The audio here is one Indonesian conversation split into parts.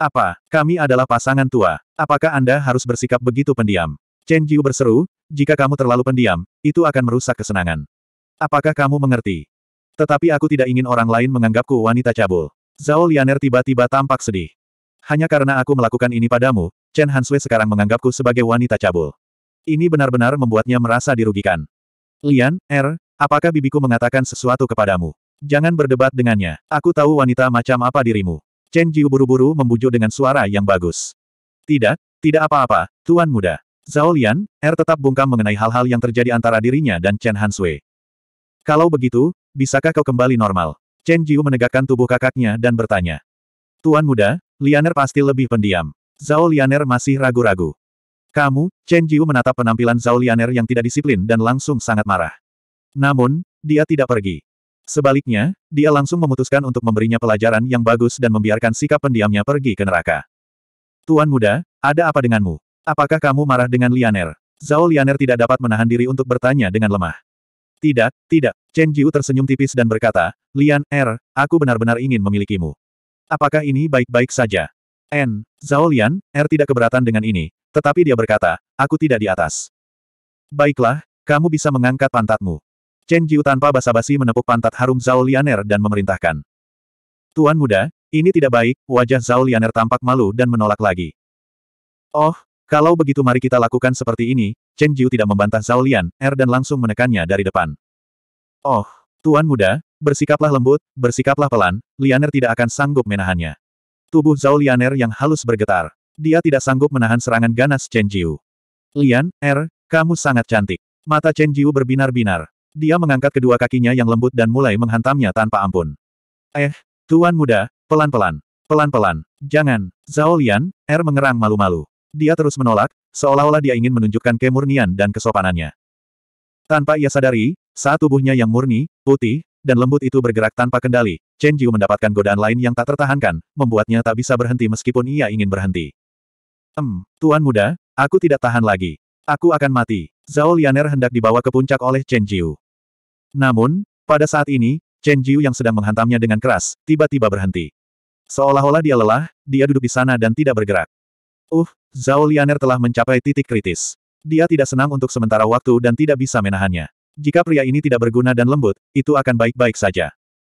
Apa, kami adalah pasangan tua. Apakah Anda harus bersikap begitu pendiam? Chen Jiu berseru, jika kamu terlalu pendiam, itu akan merusak kesenangan. Apakah kamu mengerti? Tetapi aku tidak ingin orang lain menganggapku wanita cabul. Zhao Lianer tiba-tiba tampak sedih. Hanya karena aku melakukan ini padamu, Chen Hanswe sekarang menganggapku sebagai wanita cabul. Ini benar-benar membuatnya merasa dirugikan. Lian, Er, apakah bibiku mengatakan sesuatu kepadamu? Jangan berdebat dengannya. Aku tahu wanita macam apa dirimu. Chen Jiu buru-buru membujuk dengan suara yang bagus. Tidak, tidak apa-apa, Tuan Muda. Zhao Lian, Er tetap bungkam mengenai hal-hal yang terjadi antara dirinya dan Chen Han Sui. Kalau begitu, bisakah kau kembali normal? Chen Jiu menegakkan tubuh kakaknya dan bertanya. Tuan Muda, Lianer pasti lebih pendiam. Zhao Lianer masih ragu-ragu. Kamu, Chen Jiu menatap penampilan Zhao Lianer yang tidak disiplin dan langsung sangat marah. Namun, dia tidak pergi. Sebaliknya, dia langsung memutuskan untuk memberinya pelajaran yang bagus dan membiarkan sikap pendiamnya pergi ke neraka. Tuan muda, ada apa denganmu? Apakah kamu marah dengan Lianer? Zhao Lianer tidak dapat menahan diri untuk bertanya dengan lemah. Tidak, tidak. Chen Jiu tersenyum tipis dan berkata, Lian, Er, aku benar-benar ingin memilikimu. Apakah ini baik-baik saja? N. Zhao Lian, Er tidak keberatan dengan ini, tetapi dia berkata, aku tidak di atas. Baiklah, kamu bisa mengangkat pantatmu. Chen Jiu tanpa basa-basi menepuk pantat harum Zhao Lianer dan memerintahkan. Tuan muda, ini tidak baik, wajah Zhao Lianer tampak malu dan menolak lagi. Oh, kalau begitu mari kita lakukan seperti ini, Chen Jiu tidak membantah Zhao Lian, Er dan langsung menekannya dari depan. Oh, Tuan muda, bersikaplah lembut, bersikaplah pelan, Lianer tidak akan sanggup menahannya. Tubuh Zhao Lianer yang halus bergetar. Dia tidak sanggup menahan serangan ganas Chen Jiu. Lian, Er, kamu sangat cantik. Mata Chen Jiu berbinar-binar. Dia mengangkat kedua kakinya yang lembut dan mulai menghantamnya tanpa ampun. Eh, tuan muda, pelan-pelan, pelan-pelan, jangan, Zhao Lian, Er mengerang malu-malu. Dia terus menolak, seolah-olah dia ingin menunjukkan kemurnian dan kesopanannya. Tanpa ia sadari, saat tubuhnya yang murni, putih, dan lembut itu bergerak tanpa kendali, Chen Jiu mendapatkan godaan lain yang tak tertahankan, membuatnya tak bisa berhenti meskipun ia ingin berhenti. Em, tuan muda, aku tidak tahan lagi. Aku akan mati. Zhao Lianer hendak dibawa ke puncak oleh Chen Jiu. Namun, pada saat ini, Chen Jiu yang sedang menghantamnya dengan keras, tiba-tiba berhenti. Seolah-olah dia lelah, dia duduk di sana dan tidak bergerak. Uh, Zhao Lianer telah mencapai titik kritis. Dia tidak senang untuk sementara waktu dan tidak bisa menahannya. Jika pria ini tidak berguna dan lembut, itu akan baik-baik saja.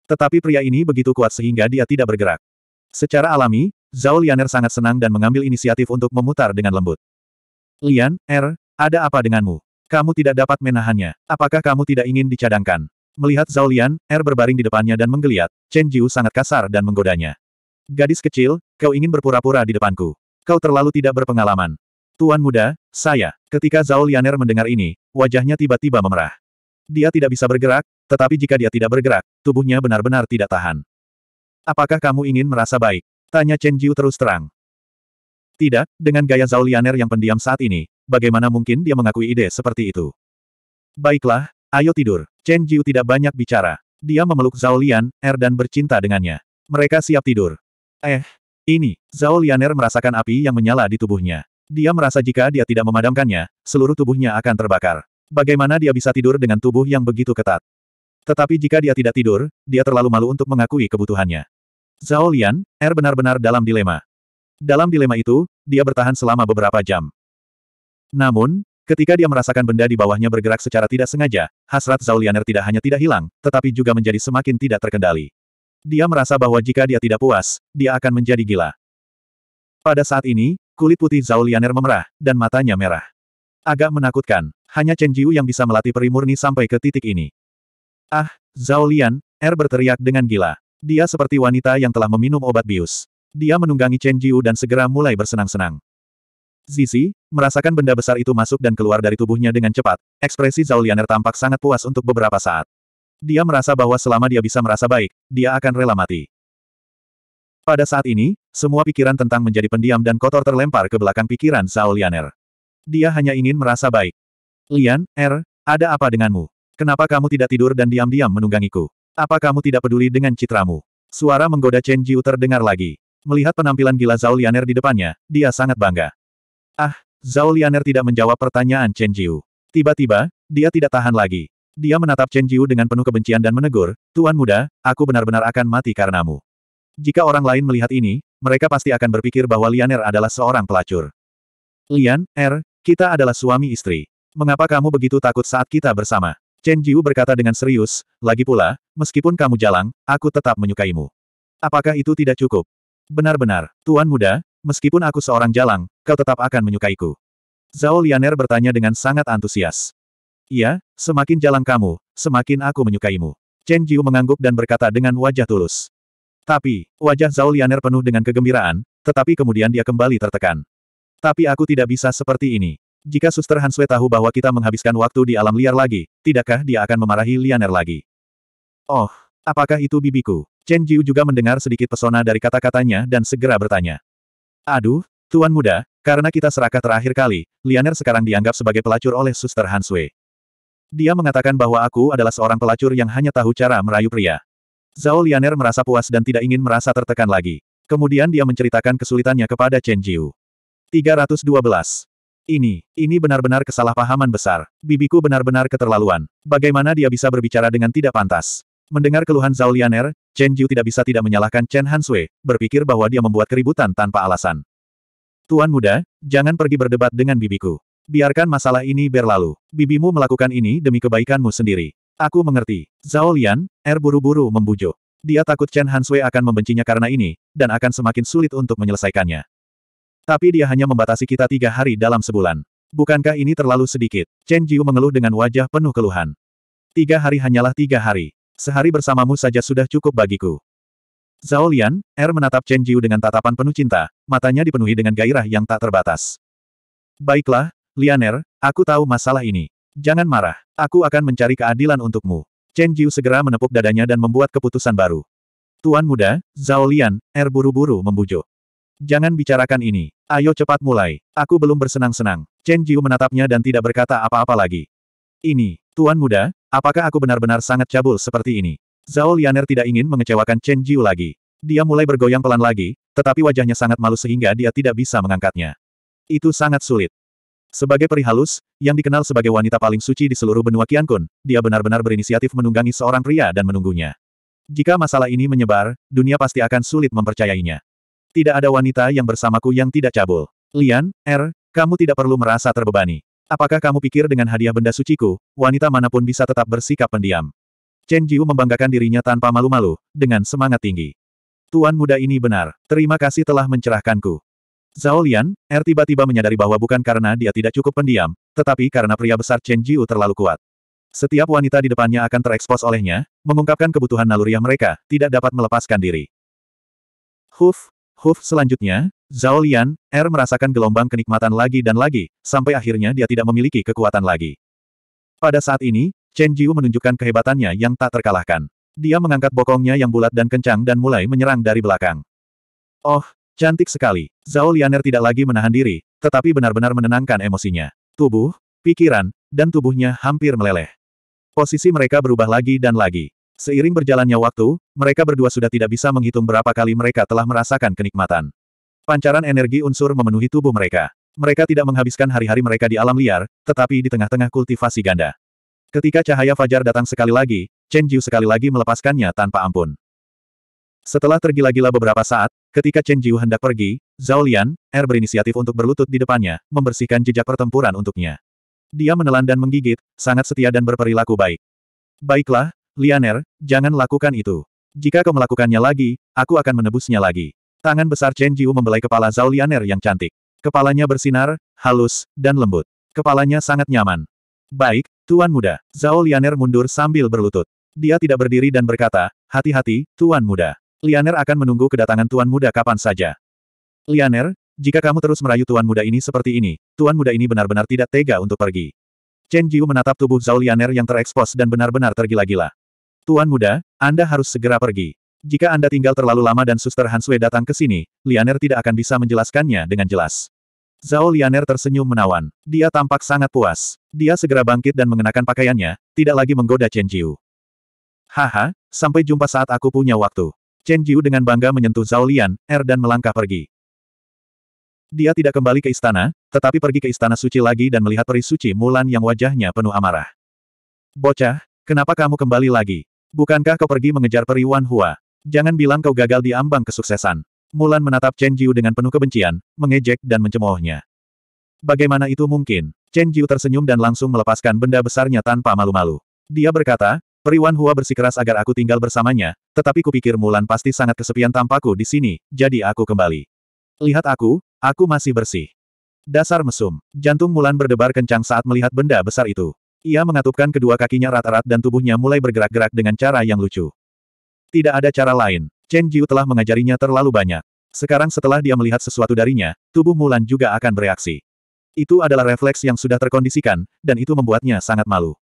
Tetapi pria ini begitu kuat sehingga dia tidak bergerak. Secara alami, Zhao Lianer sangat senang dan mengambil inisiatif untuk memutar dengan lembut. Lian, Er, ada apa denganmu? Kamu tidak dapat menahannya. Apakah kamu tidak ingin dicadangkan? Melihat Zhao Lian, R er berbaring di depannya dan menggeliat, Chen Jiu sangat kasar dan menggodanya. Gadis kecil, kau ingin berpura-pura di depanku. Kau terlalu tidak berpengalaman. Tuan muda, saya. Ketika Zhao Lianer mendengar ini, wajahnya tiba-tiba memerah. Dia tidak bisa bergerak, tetapi jika dia tidak bergerak, tubuhnya benar-benar tidak tahan. Apakah kamu ingin merasa baik? Tanya Chen Jiu terus terang. Tidak, dengan gaya Zhao Lianer yang pendiam saat ini, bagaimana mungkin dia mengakui ide seperti itu? Baiklah, ayo tidur. Chen Jiu tidak banyak bicara. Dia memeluk Zhao Lian, Er dan bercinta dengannya. Mereka siap tidur. Eh, ini, Zhao Lian Er merasakan api yang menyala di tubuhnya. Dia merasa jika dia tidak memadamkannya, seluruh tubuhnya akan terbakar. Bagaimana dia bisa tidur dengan tubuh yang begitu ketat? Tetapi jika dia tidak tidur, dia terlalu malu untuk mengakui kebutuhannya. Zhao Lian, Er benar-benar dalam dilema. Dalam dilema itu, dia bertahan selama beberapa jam. Namun, ketika dia merasakan benda di bawahnya bergerak secara tidak sengaja, hasrat Zaulianer tidak hanya tidak hilang, tetapi juga menjadi semakin tidak terkendali. Dia merasa bahwa jika dia tidak puas, dia akan menjadi gila. Pada saat ini, kulit putih Zaulianer memerah, dan matanya merah. Agak menakutkan, hanya Chen Jiu yang bisa melatih perimurni sampai ke titik ini. Ah, Zaulian, Er berteriak dengan gila. Dia seperti wanita yang telah meminum obat bius. Dia menunggangi Chen Jiu dan segera mulai bersenang-senang. Zizi, merasakan benda besar itu masuk dan keluar dari tubuhnya dengan cepat, ekspresi Zhao Lianer tampak sangat puas untuk beberapa saat. Dia merasa bahwa selama dia bisa merasa baik, dia akan rela mati. Pada saat ini, semua pikiran tentang menjadi pendiam dan kotor terlempar ke belakang pikiran Zhao Lianer. Dia hanya ingin merasa baik. Lian, Er, ada apa denganmu? Kenapa kamu tidak tidur dan diam-diam menunggangiku? Apa kamu tidak peduli dengan citramu? Suara menggoda Chen Jiu terdengar lagi. Melihat penampilan gila Zhao Lianer di depannya, dia sangat bangga. Ah, Zhao Lianer tidak menjawab pertanyaan Chen Jiu. Tiba-tiba, dia tidak tahan lagi. Dia menatap Chen Jiu dengan penuh kebencian dan menegur, Tuan muda, aku benar-benar akan mati karenamu. Jika orang lain melihat ini, mereka pasti akan berpikir bahwa Lianer adalah seorang pelacur. Lian, Er, kita adalah suami istri. Mengapa kamu begitu takut saat kita bersama? Chen Jiu berkata dengan serius, lagi pula, meskipun kamu jalang, aku tetap menyukaimu. Apakah itu tidak cukup? Benar-benar, Tuan Muda, Meskipun aku seorang jalang, kau tetap akan menyukaiku. Zhao Lianer bertanya dengan sangat antusias. Iya, semakin jalang kamu, semakin aku menyukaimu. Chen Jiu mengangguk dan berkata dengan wajah tulus. Tapi, wajah Zhao Lianer penuh dengan kegembiraan, tetapi kemudian dia kembali tertekan. Tapi aku tidak bisa seperti ini. Jika Suster Hansue tahu bahwa kita menghabiskan waktu di alam liar lagi, tidakkah dia akan memarahi Lianer lagi? Oh, apakah itu bibiku? Chen Jiu juga mendengar sedikit pesona dari kata-katanya dan segera bertanya. Aduh, Tuan Muda, karena kita serakah terakhir kali, Lianer sekarang dianggap sebagai pelacur oleh Suster Hanswe. Dia mengatakan bahwa aku adalah seorang pelacur yang hanya tahu cara merayu pria. Zhao Lianer merasa puas dan tidak ingin merasa tertekan lagi. Kemudian dia menceritakan kesulitannya kepada Chen Jiu. 312. Ini, ini benar-benar kesalahpahaman besar. Bibiku benar-benar keterlaluan. Bagaimana dia bisa berbicara dengan tidak pantas? Mendengar keluhan Zhao Lianer, Chen Jiu tidak bisa tidak menyalahkan Chen Hansui, berpikir bahwa dia membuat keributan tanpa alasan. Tuan muda, jangan pergi berdebat dengan bibiku. Biarkan masalah ini berlalu. Bibimu melakukan ini demi kebaikanmu sendiri. Aku mengerti. Zhao Lian, Er buru-buru membujuk. Dia takut Chen Hansui akan membencinya karena ini, dan akan semakin sulit untuk menyelesaikannya. Tapi dia hanya membatasi kita tiga hari dalam sebulan. Bukankah ini terlalu sedikit? Chen Jiu mengeluh dengan wajah penuh keluhan. Tiga hari hanyalah tiga hari. Sehari bersamamu saja sudah cukup bagiku. Zhao Lian, Er menatap Chen Jiu dengan tatapan penuh cinta, matanya dipenuhi dengan gairah yang tak terbatas. Baiklah, Er, aku tahu masalah ini. Jangan marah, aku akan mencari keadilan untukmu. Chen Jiu segera menepuk dadanya dan membuat keputusan baru. Tuan muda, Zhao Lian, Er buru-buru membujuk. Jangan bicarakan ini. Ayo cepat mulai. Aku belum bersenang-senang. Chen Jiu menatapnya dan tidak berkata apa-apa lagi. Ini, Tuan muda, Apakah aku benar-benar sangat cabul seperti ini? Zhao Lianer tidak ingin mengecewakan Chen Jiu lagi. Dia mulai bergoyang pelan lagi, tetapi wajahnya sangat malu sehingga dia tidak bisa mengangkatnya. Itu sangat sulit. Sebagai peri yang dikenal sebagai wanita paling suci di seluruh benua Qiankun, dia benar-benar berinisiatif menunggangi seorang pria dan menunggunya. Jika masalah ini menyebar, dunia pasti akan sulit mempercayainya. Tidak ada wanita yang bersamaku yang tidak cabul. Lian, Er, kamu tidak perlu merasa terbebani. Apakah kamu pikir dengan hadiah benda suciku, wanita manapun bisa tetap bersikap pendiam? Chen Jiu membanggakan dirinya tanpa malu-malu, dengan semangat tinggi. Tuan muda ini benar, terima kasih telah mencerahkanku. Zhao Lian, Er tiba-tiba menyadari bahwa bukan karena dia tidak cukup pendiam, tetapi karena pria besar Chen Jiu terlalu kuat. Setiap wanita di depannya akan terekspos olehnya, mengungkapkan kebutuhan naluriah mereka, tidak dapat melepaskan diri. Huf, Huf selanjutnya, Zhao Lian, Er merasakan gelombang kenikmatan lagi dan lagi, sampai akhirnya dia tidak memiliki kekuatan lagi. Pada saat ini, Chen Jiu menunjukkan kehebatannya yang tak terkalahkan. Dia mengangkat bokongnya yang bulat dan kencang dan mulai menyerang dari belakang. Oh, cantik sekali. Zhao Lianer tidak lagi menahan diri, tetapi benar-benar menenangkan emosinya. Tubuh, pikiran, dan tubuhnya hampir meleleh. Posisi mereka berubah lagi dan lagi. Seiring berjalannya waktu, mereka berdua sudah tidak bisa menghitung berapa kali mereka telah merasakan kenikmatan. Pancaran energi unsur memenuhi tubuh mereka. Mereka tidak menghabiskan hari-hari mereka di alam liar, tetapi di tengah-tengah kultivasi ganda. Ketika cahaya fajar datang sekali lagi, Chen Jiu sekali lagi melepaskannya tanpa ampun. Setelah tergila-gila beberapa saat, ketika Chen Jiu hendak pergi, Zhao Lian, Er berinisiatif untuk berlutut di depannya, membersihkan jejak pertempuran untuknya. Dia menelan dan menggigit, sangat setia dan berperilaku baik. Baiklah, Lianer, jangan lakukan itu. Jika kau melakukannya lagi, aku akan menebusnya lagi. Tangan besar Chen Jiu membelai kepala Zhao Lianer yang cantik. Kepalanya bersinar, halus, dan lembut. Kepalanya sangat nyaman. Baik, Tuan Muda. Zhao Lianer mundur sambil berlutut. Dia tidak berdiri dan berkata, hati-hati, Tuan Muda. Lianer akan menunggu kedatangan Tuan Muda kapan saja. Lianer, jika kamu terus merayu Tuan Muda ini seperti ini, Tuan Muda ini benar-benar tidak tega untuk pergi. Chen Jiu menatap tubuh Zhao Lianer yang terekspos dan benar-benar tergila-gila. Tuan muda, Anda harus segera pergi. Jika Anda tinggal terlalu lama dan suster Hansue datang ke sini, Lianer tidak akan bisa menjelaskannya dengan jelas. Zhao Lianer tersenyum menawan. Dia tampak sangat puas. Dia segera bangkit dan mengenakan pakaiannya, tidak lagi menggoda Chen Jiu. Haha, sampai jumpa saat aku punya waktu. Chen Jiu dengan bangga menyentuh Zhao Lian, Er dan melangkah pergi. Dia tidak kembali ke istana, tetapi pergi ke istana suci lagi dan melihat peri suci Mulan yang wajahnya penuh amarah. Bocah, kenapa kamu kembali lagi? Bukankah kau pergi mengejar peri Wan Hua? Jangan bilang kau gagal di ambang kesuksesan. Mulan menatap Chen Jiu dengan penuh kebencian, mengejek dan mencemoohnya. Bagaimana itu mungkin? Chen Jiu tersenyum dan langsung melepaskan benda besarnya tanpa malu-malu. Dia berkata, Peri Wan Hua bersikeras agar aku tinggal bersamanya, tetapi kupikir Mulan pasti sangat kesepian tampaku di sini, jadi aku kembali. Lihat aku, aku masih bersih. Dasar mesum. Jantung Mulan berdebar kencang saat melihat benda besar itu. Ia mengatupkan kedua kakinya rata-rat dan tubuhnya mulai bergerak-gerak dengan cara yang lucu. Tidak ada cara lain. Chen Jiu telah mengajarinya terlalu banyak. Sekarang setelah dia melihat sesuatu darinya, tubuh Mulan juga akan bereaksi. Itu adalah refleks yang sudah terkondisikan, dan itu membuatnya sangat malu.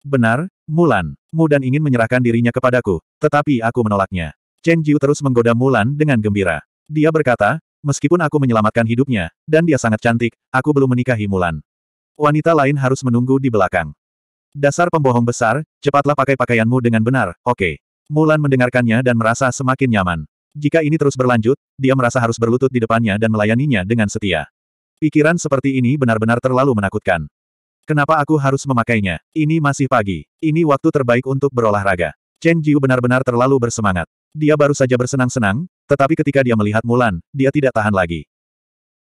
Benar, Mulan. Mudan ingin menyerahkan dirinya kepadaku, tetapi aku menolaknya. Chen Jiu terus menggoda Mulan dengan gembira. Dia berkata, meskipun aku menyelamatkan hidupnya, dan dia sangat cantik, aku belum menikahi Mulan. Wanita lain harus menunggu di belakang. Dasar pembohong besar, cepatlah pakai pakaianmu dengan benar, oke. Okay. Mulan mendengarkannya dan merasa semakin nyaman. Jika ini terus berlanjut, dia merasa harus berlutut di depannya dan melayaninya dengan setia. Pikiran seperti ini benar-benar terlalu menakutkan. Kenapa aku harus memakainya? Ini masih pagi. Ini waktu terbaik untuk berolahraga. Chen Jiu benar-benar terlalu bersemangat. Dia baru saja bersenang-senang, tetapi ketika dia melihat Mulan, dia tidak tahan lagi.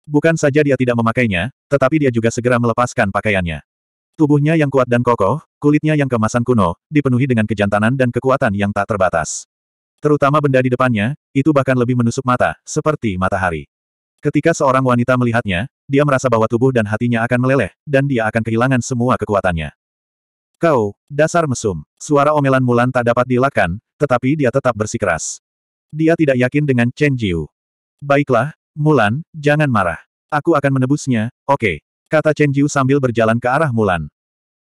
Bukan saja dia tidak memakainya, tetapi dia juga segera melepaskan pakaiannya. Tubuhnya yang kuat dan kokoh, kulitnya yang kemasan kuno, dipenuhi dengan kejantanan dan kekuatan yang tak terbatas. Terutama benda di depannya, itu bahkan lebih menusuk mata, seperti matahari. Ketika seorang wanita melihatnya, dia merasa bahwa tubuh dan hatinya akan meleleh, dan dia akan kehilangan semua kekuatannya. Kau, dasar mesum. Suara omelan Mulan tak dapat dilakukan, tetapi dia tetap bersikeras. Dia tidak yakin dengan Chen Jiu. Baiklah, Mulan, jangan marah. Aku akan menebusnya, oke. Okay. Kata Chen Jiu sambil berjalan ke arah Mulan.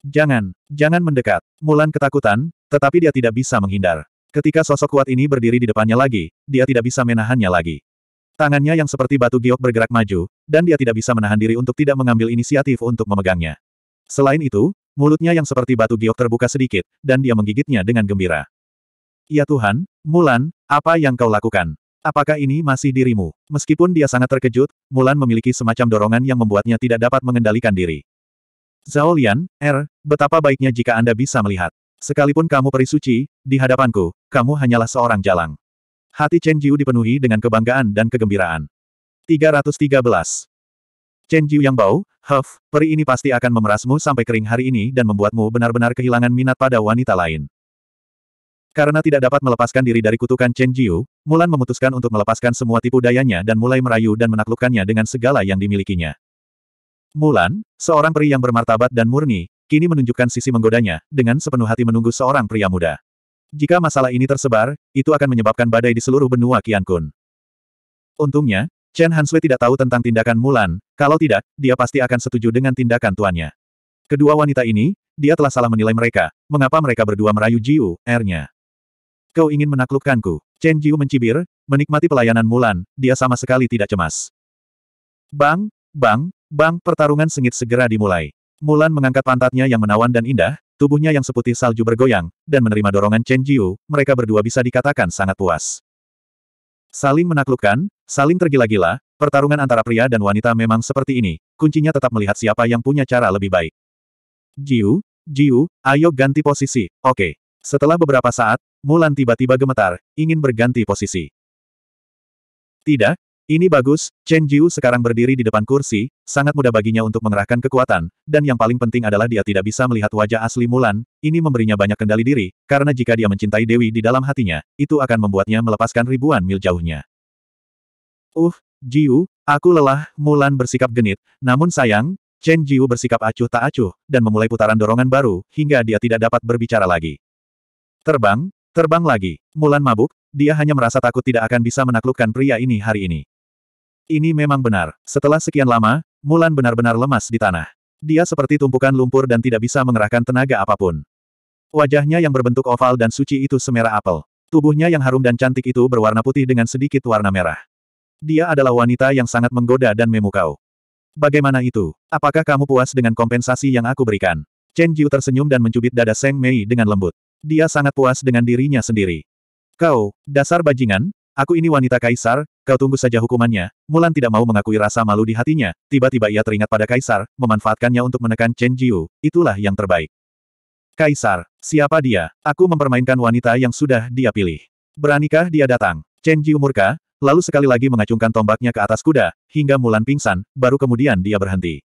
Jangan, jangan mendekat. Mulan ketakutan, tetapi dia tidak bisa menghindar. Ketika sosok kuat ini berdiri di depannya lagi, dia tidak bisa menahannya lagi. Tangannya yang seperti batu giok bergerak maju, dan dia tidak bisa menahan diri untuk tidak mengambil inisiatif untuk memegangnya. Selain itu, mulutnya yang seperti batu giok terbuka sedikit, dan dia menggigitnya dengan gembira. Ya Tuhan, Mulan, apa yang kau lakukan? Apakah ini masih dirimu? Meskipun dia sangat terkejut, Mulan memiliki semacam dorongan yang membuatnya tidak dapat mengendalikan diri. Zhao Lian, Er, betapa baiknya jika Anda bisa melihat. Sekalipun kamu suci, di hadapanku, kamu hanyalah seorang jalang. Hati Chen Jiu dipenuhi dengan kebanggaan dan kegembiraan. 313. Chen Jiu yang bau, Huff, peri ini pasti akan memerasmu sampai kering hari ini dan membuatmu benar-benar kehilangan minat pada wanita lain. Karena tidak dapat melepaskan diri dari kutukan Chen Jiu, Mulan memutuskan untuk melepaskan semua tipu dayanya dan mulai merayu dan menaklukkannya dengan segala yang dimilikinya. Mulan, seorang pria yang bermartabat dan murni, kini menunjukkan sisi menggodanya, dengan sepenuh hati menunggu seorang pria muda. Jika masalah ini tersebar, itu akan menyebabkan badai di seluruh benua Kun. Untungnya, Chen Hanshui tidak tahu tentang tindakan Mulan, kalau tidak, dia pasti akan setuju dengan tindakan tuannya. Kedua wanita ini, dia telah salah menilai mereka, mengapa mereka berdua merayu Jiu, R-nya. Kau ingin menaklukkanku. Chen Jiu mencibir, menikmati pelayanan Mulan, dia sama sekali tidak cemas. Bang, bang, bang, pertarungan sengit segera dimulai. Mulan mengangkat pantatnya yang menawan dan indah, tubuhnya yang seputih salju bergoyang, dan menerima dorongan Chen Jiu, mereka berdua bisa dikatakan sangat puas. Saling menaklukkan, saling tergila-gila, pertarungan antara pria dan wanita memang seperti ini, kuncinya tetap melihat siapa yang punya cara lebih baik. Jiu, Jiu, ayo ganti posisi, oke. Okay. Setelah beberapa saat, Mulan tiba-tiba gemetar, ingin berganti posisi. Tidak, ini bagus, Chen Jiu sekarang berdiri di depan kursi, sangat mudah baginya untuk mengerahkan kekuatan, dan yang paling penting adalah dia tidak bisa melihat wajah asli Mulan, ini memberinya banyak kendali diri, karena jika dia mencintai Dewi di dalam hatinya, itu akan membuatnya melepaskan ribuan mil jauhnya. Uh, Jiu, aku lelah, Mulan bersikap genit, namun sayang, Chen Jiu bersikap acuh tak acuh, dan memulai putaran dorongan baru, hingga dia tidak dapat berbicara lagi. Terbang, terbang lagi. Mulan mabuk, dia hanya merasa takut tidak akan bisa menaklukkan pria ini hari ini. Ini memang benar. Setelah sekian lama, Mulan benar-benar lemas di tanah. Dia seperti tumpukan lumpur dan tidak bisa mengerahkan tenaga apapun. Wajahnya yang berbentuk oval dan suci itu semerah apel. Tubuhnya yang harum dan cantik itu berwarna putih dengan sedikit warna merah. Dia adalah wanita yang sangat menggoda dan memukau. Bagaimana itu? Apakah kamu puas dengan kompensasi yang aku berikan? Chen Jiu tersenyum dan mencubit dada Seng Mei dengan lembut. Dia sangat puas dengan dirinya sendiri. Kau, dasar bajingan, aku ini wanita kaisar, kau tunggu saja hukumannya. Mulan tidak mau mengakui rasa malu di hatinya, tiba-tiba ia teringat pada kaisar, memanfaatkannya untuk menekan Chen Jiu, itulah yang terbaik. Kaisar, siapa dia? Aku mempermainkan wanita yang sudah dia pilih. Beranikah dia datang? Chen Jiu murka, lalu sekali lagi mengacungkan tombaknya ke atas kuda, hingga Mulan pingsan, baru kemudian dia berhenti.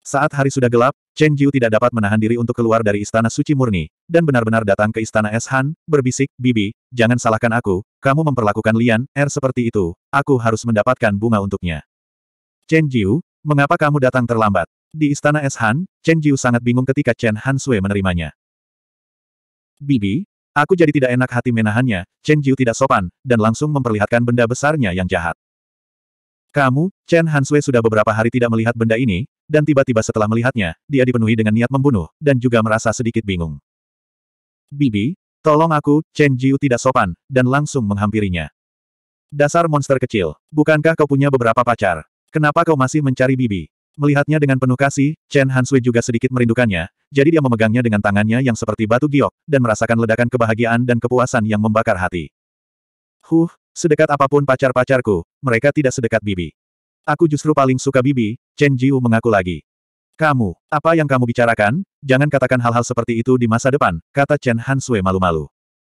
Saat hari sudah gelap, Chen Jiu tidak dapat menahan diri untuk keluar dari istana suci murni, dan benar-benar datang ke istana Es Han, berbisik, Bibi, jangan salahkan aku, kamu memperlakukan Lian, Er seperti itu, aku harus mendapatkan bunga untuknya. Chen Jiu, mengapa kamu datang terlambat? Di istana Es Han, Chen Jiu sangat bingung ketika Chen Han Sui menerimanya. Bibi, aku jadi tidak enak hati menahannya, Chen Jiu tidak sopan, dan langsung memperlihatkan benda besarnya yang jahat. Kamu, Chen Hansue sudah beberapa hari tidak melihat benda ini, dan tiba-tiba setelah melihatnya, dia dipenuhi dengan niat membunuh, dan juga merasa sedikit bingung. Bibi, tolong aku, Chen Jiu tidak sopan, dan langsung menghampirinya. Dasar monster kecil, bukankah kau punya beberapa pacar? Kenapa kau masih mencari Bibi? Melihatnya dengan penuh kasih, Chen Hanswe juga sedikit merindukannya, jadi dia memegangnya dengan tangannya yang seperti batu giok, dan merasakan ledakan kebahagiaan dan kepuasan yang membakar hati. Huh, Sedekat apapun pacar-pacarku, mereka tidak sedekat Bibi. Aku justru paling suka Bibi, Chen Jiu mengaku lagi. Kamu, apa yang kamu bicarakan, jangan katakan hal-hal seperti itu di masa depan, kata Chen Han Sui malu-malu.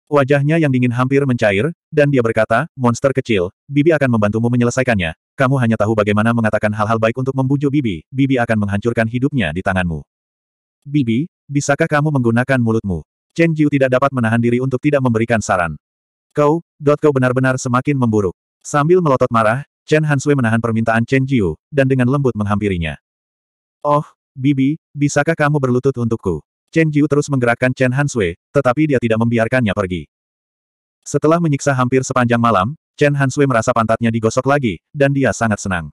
Wajahnya yang dingin hampir mencair, dan dia berkata, monster kecil, Bibi akan membantumu menyelesaikannya, kamu hanya tahu bagaimana mengatakan hal-hal baik untuk membujuk Bibi, Bibi akan menghancurkan hidupnya di tanganmu. Bibi, bisakah kamu menggunakan mulutmu? Chen Jiu tidak dapat menahan diri untuk tidak memberikan saran. Kau, dot kau benar-benar semakin memburuk. Sambil melotot marah, Chen Hansui menahan permintaan Chen Jiu, dan dengan lembut menghampirinya. Oh, Bibi, bisakah kamu berlutut untukku? Chen Jiu terus menggerakkan Chen Hansui, tetapi dia tidak membiarkannya pergi. Setelah menyiksa hampir sepanjang malam, Chen Hansui merasa pantatnya digosok lagi, dan dia sangat senang.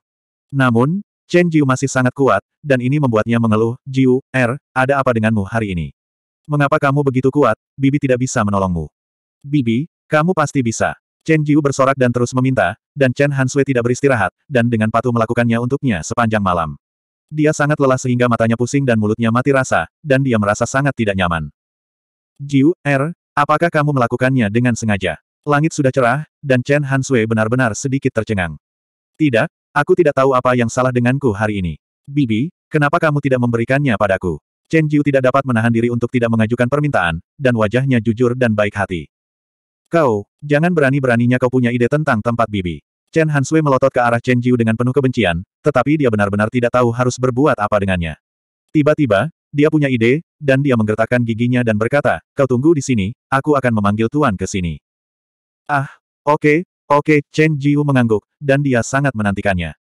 Namun, Chen Jiu masih sangat kuat, dan ini membuatnya mengeluh, Jiu, Er, ada apa denganmu hari ini? Mengapa kamu begitu kuat, Bibi tidak bisa menolongmu? Bibi, kamu pasti bisa. Chen Jiu bersorak dan terus meminta, dan Chen Hansui tidak beristirahat, dan dengan patuh melakukannya untuknya sepanjang malam. Dia sangat lelah sehingga matanya pusing dan mulutnya mati rasa, dan dia merasa sangat tidak nyaman. Jiu, Er, apakah kamu melakukannya dengan sengaja? Langit sudah cerah, dan Chen Hansui benar-benar sedikit tercengang. Tidak, aku tidak tahu apa yang salah denganku hari ini. Bibi, kenapa kamu tidak memberikannya padaku? Chen Jiu tidak dapat menahan diri untuk tidak mengajukan permintaan, dan wajahnya jujur dan baik hati. Kau, jangan berani-beraninya kau punya ide tentang tempat bibi. Chen Hansui melotot ke arah Chen Jiu dengan penuh kebencian, tetapi dia benar-benar tidak tahu harus berbuat apa dengannya. Tiba-tiba, dia punya ide, dan dia menggertakkan giginya dan berkata, kau tunggu di sini, aku akan memanggil tuan ke sini. Ah, oke, okay, oke, okay, Chen Jiu mengangguk, dan dia sangat menantikannya.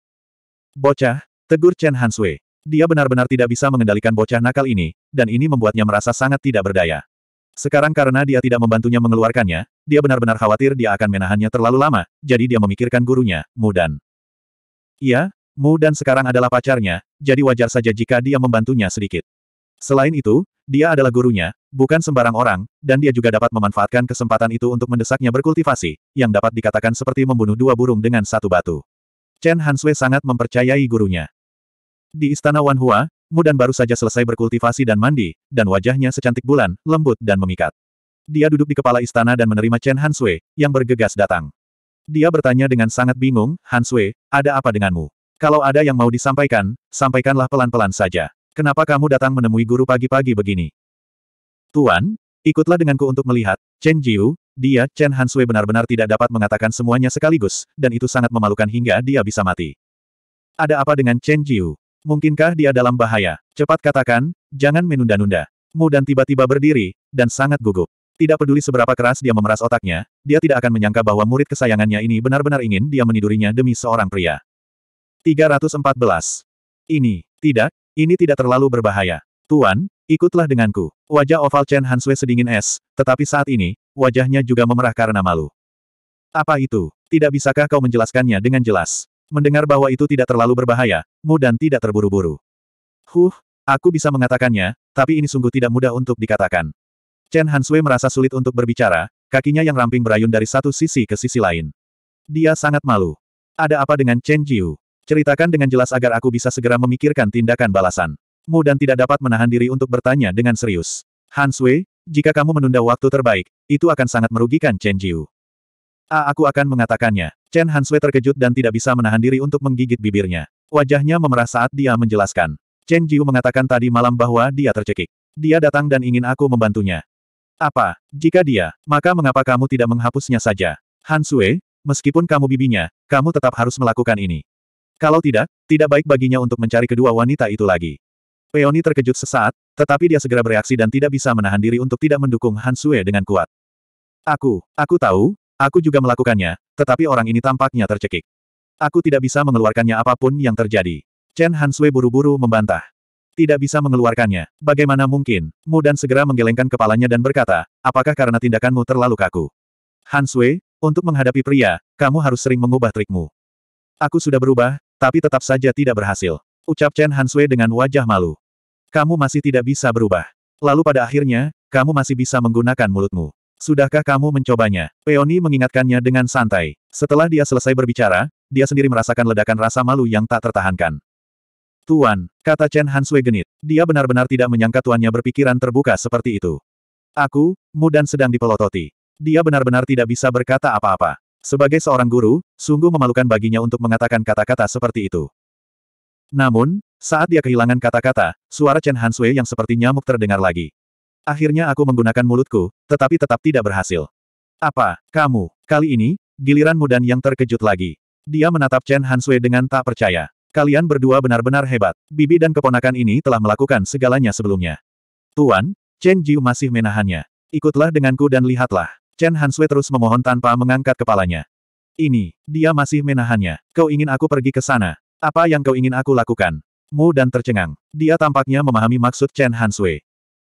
Bocah, tegur Chen Hansui. Dia benar-benar tidak bisa mengendalikan bocah nakal ini, dan ini membuatnya merasa sangat tidak berdaya. Sekarang karena dia tidak membantunya mengeluarkannya, dia benar-benar khawatir dia akan menahannya terlalu lama, jadi dia memikirkan gurunya, Mudan. Iya, Mudan sekarang adalah pacarnya, jadi wajar saja jika dia membantunya sedikit. Selain itu, dia adalah gurunya, bukan sembarang orang, dan dia juga dapat memanfaatkan kesempatan itu untuk mendesaknya berkultivasi, yang dapat dikatakan seperti membunuh dua burung dengan satu batu. Chen Hansue sangat mempercayai gurunya. Di Istana Wanhua, Mudan baru saja selesai berkultivasi dan mandi, dan wajahnya secantik bulan, lembut dan memikat. Dia duduk di kepala istana dan menerima Chen Hansue, yang bergegas datang. Dia bertanya dengan sangat bingung, Hansue, ada apa denganmu? Kalau ada yang mau disampaikan, sampaikanlah pelan-pelan saja. Kenapa kamu datang menemui guru pagi-pagi begini? Tuan, ikutlah denganku untuk melihat, Chen Jiu, dia, Chen Hansue benar-benar tidak dapat mengatakan semuanya sekaligus, dan itu sangat memalukan hingga dia bisa mati. Ada apa dengan Chen Jiu? Mungkinkah dia dalam bahaya? Cepat katakan, jangan menunda-nunda. Mu dan tiba-tiba berdiri, dan sangat gugup. Tidak peduli seberapa keras dia memeras otaknya, dia tidak akan menyangka bahwa murid kesayangannya ini benar-benar ingin dia menidurinya demi seorang pria. 314. Ini, tidak, ini tidak terlalu berbahaya. Tuan, ikutlah denganku. Wajah oval Chen Hanswe sedingin es, tetapi saat ini, wajahnya juga memerah karena malu. Apa itu? Tidak bisakah kau menjelaskannya dengan jelas? Mendengar bahwa itu tidak terlalu berbahaya, Mu dan tidak terburu-buru. Huh, aku bisa mengatakannya, tapi ini sungguh tidak mudah untuk dikatakan. Chen Hansui merasa sulit untuk berbicara, kakinya yang ramping berayun dari satu sisi ke sisi lain. Dia sangat malu. Ada apa dengan Chen Jiu? Ceritakan dengan jelas agar aku bisa segera memikirkan tindakan balasan. Mu dan tidak dapat menahan diri untuk bertanya dengan serius. Han jika kamu menunda waktu terbaik, itu akan sangat merugikan Chen Jiu. A aku akan mengatakannya. Chen Hansue terkejut dan tidak bisa menahan diri untuk menggigit bibirnya. Wajahnya memerah saat dia menjelaskan. Chen Jiu mengatakan tadi malam bahwa dia tercekik. Dia datang dan ingin aku membantunya. Apa? Jika dia, maka mengapa kamu tidak menghapusnya saja? Hansue, meskipun kamu bibinya, kamu tetap harus melakukan ini. Kalau tidak, tidak baik baginya untuk mencari kedua wanita itu lagi. Peony terkejut sesaat, tetapi dia segera bereaksi dan tidak bisa menahan diri untuk tidak mendukung Hansue dengan kuat. Aku, aku tahu, Aku juga melakukannya, tetapi orang ini tampaknya tercekik. Aku tidak bisa mengeluarkannya apapun yang terjadi. Chen Hansui buru-buru membantah. Tidak bisa mengeluarkannya. Bagaimana mungkin? Mu dan segera menggelengkan kepalanya dan berkata, apakah karena tindakanmu terlalu kaku? Hansui, untuk menghadapi pria, kamu harus sering mengubah trikmu. Aku sudah berubah, tapi tetap saja tidak berhasil. Ucap Chen Hansui dengan wajah malu. Kamu masih tidak bisa berubah. Lalu pada akhirnya, kamu masih bisa menggunakan mulutmu. Sudahkah kamu mencobanya? Peony mengingatkannya dengan santai. Setelah dia selesai berbicara, dia sendiri merasakan ledakan rasa malu yang tak tertahankan. Tuan, kata Chen Hanswe genit. Dia benar-benar tidak menyangka tuannya berpikiran terbuka seperti itu. Aku, mudan sedang dipelototi. Dia benar-benar tidak bisa berkata apa-apa. Sebagai seorang guru, sungguh memalukan baginya untuk mengatakan kata-kata seperti itu. Namun, saat dia kehilangan kata-kata, suara Chen Hanswe yang seperti nyamuk terdengar lagi. Akhirnya aku menggunakan mulutku, tetapi tetap tidak berhasil. Apa, kamu, kali ini, giliranmu dan yang terkejut lagi. Dia menatap Chen Hansue dengan tak percaya. Kalian berdua benar-benar hebat. Bibi dan keponakan ini telah melakukan segalanya sebelumnya. Tuan, Chen Jiu masih menahannya. Ikutlah denganku dan lihatlah. Chen Hansue terus memohon tanpa mengangkat kepalanya. Ini, dia masih menahannya. Kau ingin aku pergi ke sana. Apa yang kau ingin aku lakukan? Mu dan tercengang. Dia tampaknya memahami maksud Chen Hansue.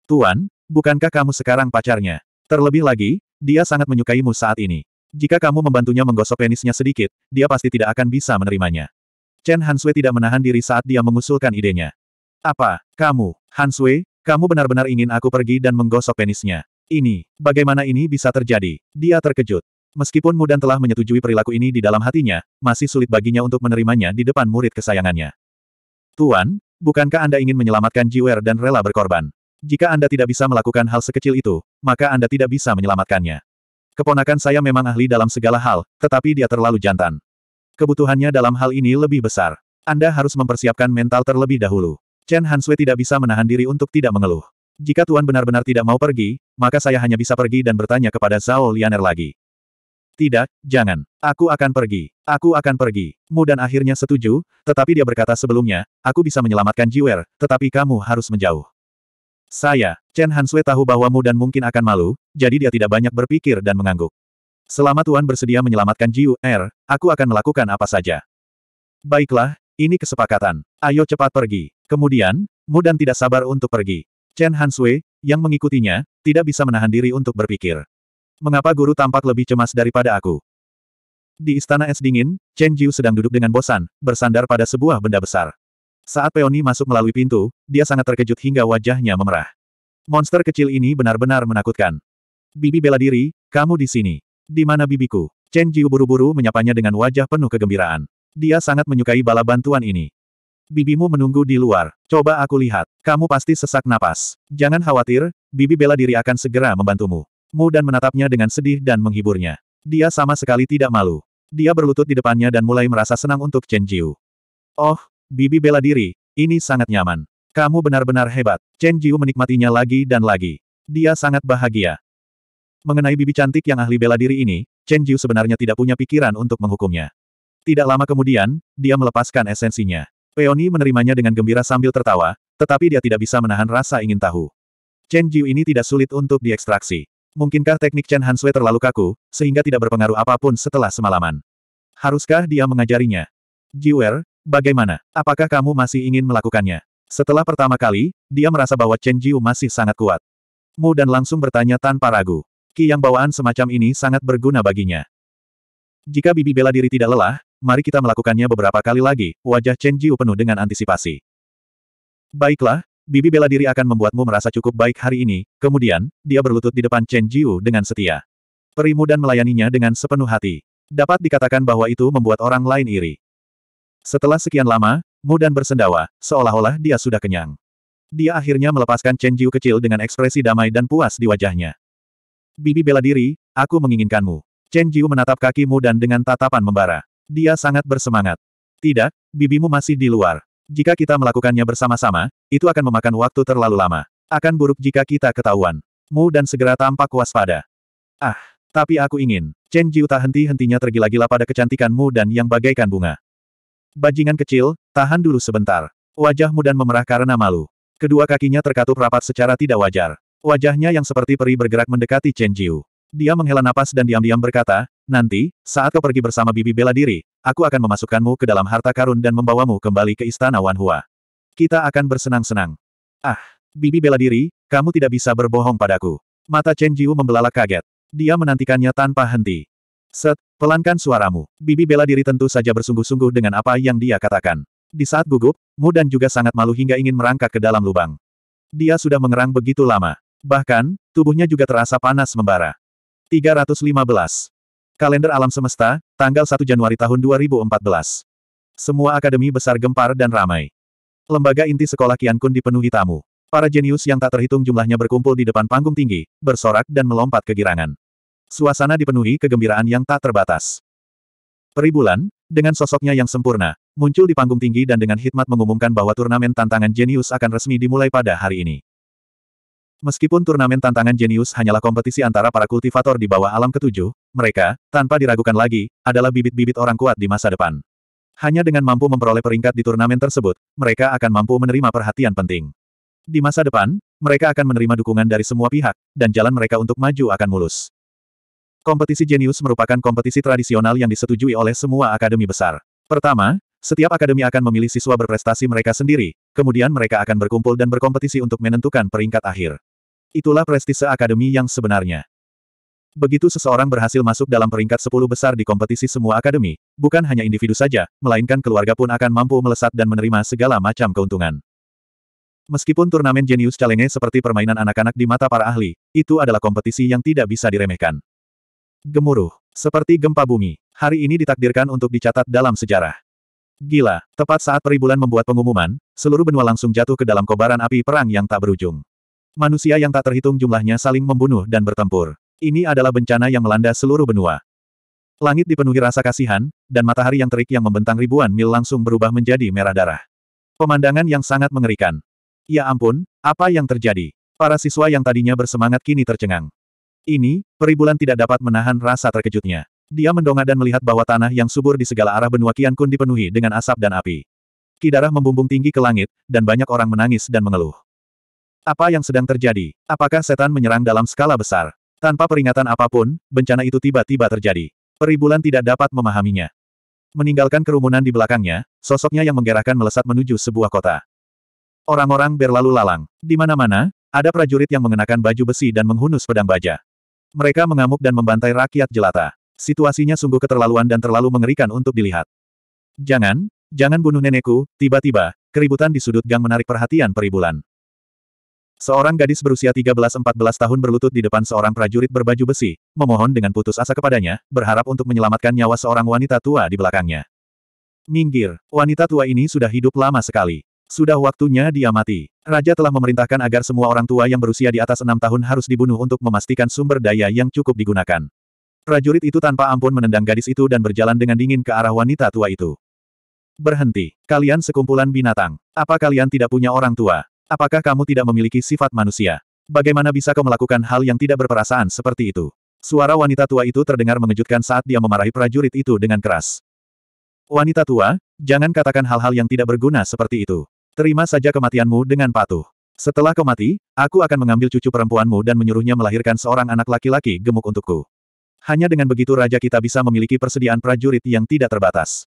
Tuan, bukankah kamu sekarang pacarnya? Terlebih lagi, dia sangat menyukaimu saat ini. Jika kamu membantunya menggosok penisnya sedikit, dia pasti tidak akan bisa menerimanya. Chen Hansue tidak menahan diri saat dia mengusulkan idenya. Apa, kamu, Hansue, kamu benar-benar ingin aku pergi dan menggosok penisnya? Ini, bagaimana ini bisa terjadi? Dia terkejut. Meskipun Mudan telah menyetujui perilaku ini di dalam hatinya, masih sulit baginya untuk menerimanya di depan murid kesayangannya. Tuan, bukankah Anda ingin menyelamatkan Jiwer dan rela berkorban? Jika Anda tidak bisa melakukan hal sekecil itu, maka Anda tidak bisa menyelamatkannya. Keponakan saya memang ahli dalam segala hal, tetapi dia terlalu jantan. Kebutuhannya dalam hal ini lebih besar. Anda harus mempersiapkan mental terlebih dahulu. Chen Hanswe tidak bisa menahan diri untuk tidak mengeluh. Jika Tuan benar-benar tidak mau pergi, maka saya hanya bisa pergi dan bertanya kepada Zhao Lianer lagi. Tidak, jangan. Aku akan pergi. Aku akan pergi. Mu dan akhirnya setuju, tetapi dia berkata sebelumnya, aku bisa menyelamatkan Jiwer, tetapi kamu harus menjauh. Saya, Chen Hansue tahu bahwa Mu dan mungkin akan malu, jadi dia tidak banyak berpikir dan mengangguk. Selama Tuan bersedia menyelamatkan Jiu Er, aku akan melakukan apa saja. Baiklah, ini kesepakatan. Ayo cepat pergi. Kemudian, Mu dan tidak sabar untuk pergi. Chen Hansue, yang mengikutinya, tidak bisa menahan diri untuk berpikir. Mengapa guru tampak lebih cemas daripada aku? Di istana es dingin, Chen Jiu sedang duduk dengan bosan, bersandar pada sebuah benda besar. Saat Peony masuk melalui pintu, dia sangat terkejut hingga wajahnya memerah. Monster kecil ini benar-benar menakutkan. Bibi bela diri, kamu di sini. Di mana bibiku? Chen Jiu buru-buru menyapanya dengan wajah penuh kegembiraan. Dia sangat menyukai bala bantuan ini. Bibimu menunggu di luar. Coba aku lihat. Kamu pasti sesak napas. Jangan khawatir, bibi bela diri akan segera membantumu. Mu dan menatapnya dengan sedih dan menghiburnya. Dia sama sekali tidak malu. Dia berlutut di depannya dan mulai merasa senang untuk Chen Jiu. Oh, Bibi bela diri, ini sangat nyaman. Kamu benar-benar hebat. Chen Jiu menikmatinya lagi dan lagi. Dia sangat bahagia. Mengenai bibi cantik yang ahli bela diri ini, Chen Jiu sebenarnya tidak punya pikiran untuk menghukumnya. Tidak lama kemudian, dia melepaskan esensinya. Peony menerimanya dengan gembira sambil tertawa, tetapi dia tidak bisa menahan rasa ingin tahu. Chen Jiu ini tidak sulit untuk diekstraksi. Mungkinkah teknik Chen Hansue terlalu kaku, sehingga tidak berpengaruh apapun setelah semalaman? Haruskah dia mengajarinya? Jiwer, Bagaimana? Apakah kamu masih ingin melakukannya? Setelah pertama kali, dia merasa bahwa Chen Jiu masih sangat kuat. Mu dan langsung bertanya tanpa ragu. Ki yang bawaan semacam ini sangat berguna baginya. Jika bibi bela diri tidak lelah, mari kita melakukannya beberapa kali lagi, wajah Chen Jiu penuh dengan antisipasi. Baiklah, bibi bela diri akan membuatmu merasa cukup baik hari ini, kemudian, dia berlutut di depan Chen Jiu dengan setia. Perimu dan melayaninya dengan sepenuh hati. Dapat dikatakan bahwa itu membuat orang lain iri. Setelah sekian lama, Mu dan bersendawa, seolah-olah dia sudah kenyang. Dia akhirnya melepaskan Chen Jiu kecil dengan ekspresi damai dan puas di wajahnya. Bibi bela diri, aku menginginkanmu. Chen Jiu menatap kakimu dan dengan tatapan membara. Dia sangat bersemangat. Tidak, bibimu masih di luar. Jika kita melakukannya bersama-sama, itu akan memakan waktu terlalu lama. Akan buruk jika kita ketahuan. Mu dan segera tampak waspada. Ah, tapi aku ingin. Chen Jiu tak henti-hentinya tergila-gila pada kecantikanmu dan yang bagaikan bunga. Bajingan kecil, tahan dulu sebentar. Wajahmu dan memerah karena malu. Kedua kakinya terkatup rapat secara tidak wajar. Wajahnya yang seperti peri bergerak mendekati Chen Jiu. Dia menghela napas dan diam-diam berkata, Nanti, saat kau pergi bersama bibi bela diri, aku akan memasukkanmu ke dalam harta karun dan membawamu kembali ke istana Wan Hua. Kita akan bersenang-senang. Ah, bibi bela diri, kamu tidak bisa berbohong padaku. Mata Chen Jiu membelalak kaget. Dia menantikannya tanpa henti. Set, Pelankan suaramu. Bibi bela diri tentu saja bersungguh-sungguh dengan apa yang dia katakan. Di saat gugup, Mu dan juga sangat malu hingga ingin merangkak ke dalam lubang. Dia sudah mengerang begitu lama. Bahkan, tubuhnya juga terasa panas membara. 315. Kalender Alam Semesta, tanggal 1 Januari tahun 2014. Semua akademi besar gempar dan ramai. Lembaga inti sekolah Kian Kun dipenuhi tamu. Para jenius yang tak terhitung jumlahnya berkumpul di depan panggung tinggi, bersorak dan melompat kegirangan. Suasana dipenuhi kegembiraan yang tak terbatas. Peribulan, dengan sosoknya yang sempurna, muncul di panggung tinggi dan dengan hikmat mengumumkan bahwa turnamen tantangan jenius akan resmi dimulai pada hari ini. Meskipun turnamen tantangan jenius hanyalah kompetisi antara para kultivator di bawah alam ketujuh, mereka, tanpa diragukan lagi, adalah bibit-bibit orang kuat di masa depan. Hanya dengan mampu memperoleh peringkat di turnamen tersebut, mereka akan mampu menerima perhatian penting. Di masa depan, mereka akan menerima dukungan dari semua pihak, dan jalan mereka untuk maju akan mulus. Kompetisi jenius merupakan kompetisi tradisional yang disetujui oleh semua akademi besar. Pertama, setiap akademi akan memilih siswa berprestasi mereka sendiri, kemudian mereka akan berkumpul dan berkompetisi untuk menentukan peringkat akhir. Itulah prestise akademi yang sebenarnya. Begitu seseorang berhasil masuk dalam peringkat 10 besar di kompetisi semua akademi, bukan hanya individu saja, melainkan keluarga pun akan mampu melesat dan menerima segala macam keuntungan. Meskipun turnamen jenius calenge seperti permainan anak-anak di mata para ahli, itu adalah kompetisi yang tidak bisa diremehkan. Gemuruh. Seperti gempa bumi. Hari ini ditakdirkan untuk dicatat dalam sejarah. Gila, tepat saat peribulan membuat pengumuman, seluruh benua langsung jatuh ke dalam kobaran api perang yang tak berujung. Manusia yang tak terhitung jumlahnya saling membunuh dan bertempur. Ini adalah bencana yang melanda seluruh benua. Langit dipenuhi rasa kasihan, dan matahari yang terik yang membentang ribuan mil langsung berubah menjadi merah darah. Pemandangan yang sangat mengerikan. Ya ampun, apa yang terjadi? Para siswa yang tadinya bersemangat kini tercengang. Ini, peribulan tidak dapat menahan rasa terkejutnya. Dia mendongak dan melihat bahwa tanah yang subur di segala arah benua Kian Kun dipenuhi dengan asap dan api. Kidarah membumbung tinggi ke langit, dan banyak orang menangis dan mengeluh. Apa yang sedang terjadi? Apakah setan menyerang dalam skala besar? Tanpa peringatan apapun, bencana itu tiba-tiba terjadi. Peribulan tidak dapat memahaminya. Meninggalkan kerumunan di belakangnya, sosoknya yang menggerakkan melesat menuju sebuah kota. Orang-orang berlalu lalang. Di mana-mana, ada prajurit yang mengenakan baju besi dan menghunus pedang baja. Mereka mengamuk dan membantai rakyat jelata. Situasinya sungguh keterlaluan dan terlalu mengerikan untuk dilihat. Jangan, jangan bunuh nenekku, tiba-tiba, keributan di sudut gang menarik perhatian peribulan. Seorang gadis berusia 13-14 tahun berlutut di depan seorang prajurit berbaju besi, memohon dengan putus asa kepadanya, berharap untuk menyelamatkan nyawa seorang wanita tua di belakangnya. Minggir, wanita tua ini sudah hidup lama sekali. Sudah waktunya dia mati. Raja telah memerintahkan agar semua orang tua yang berusia di atas enam tahun harus dibunuh untuk memastikan sumber daya yang cukup digunakan. Prajurit itu tanpa ampun menendang gadis itu dan berjalan dengan dingin ke arah wanita tua itu. Berhenti. Kalian sekumpulan binatang. Apa kalian tidak punya orang tua? Apakah kamu tidak memiliki sifat manusia? Bagaimana bisa kau melakukan hal yang tidak berperasaan seperti itu? Suara wanita tua itu terdengar mengejutkan saat dia memarahi prajurit itu dengan keras. Wanita tua, jangan katakan hal-hal yang tidak berguna seperti itu. Terima saja kematianmu dengan patuh. Setelah kau mati, aku akan mengambil cucu perempuanmu dan menyuruhnya melahirkan seorang anak laki-laki gemuk untukku. Hanya dengan begitu raja kita bisa memiliki persediaan prajurit yang tidak terbatas.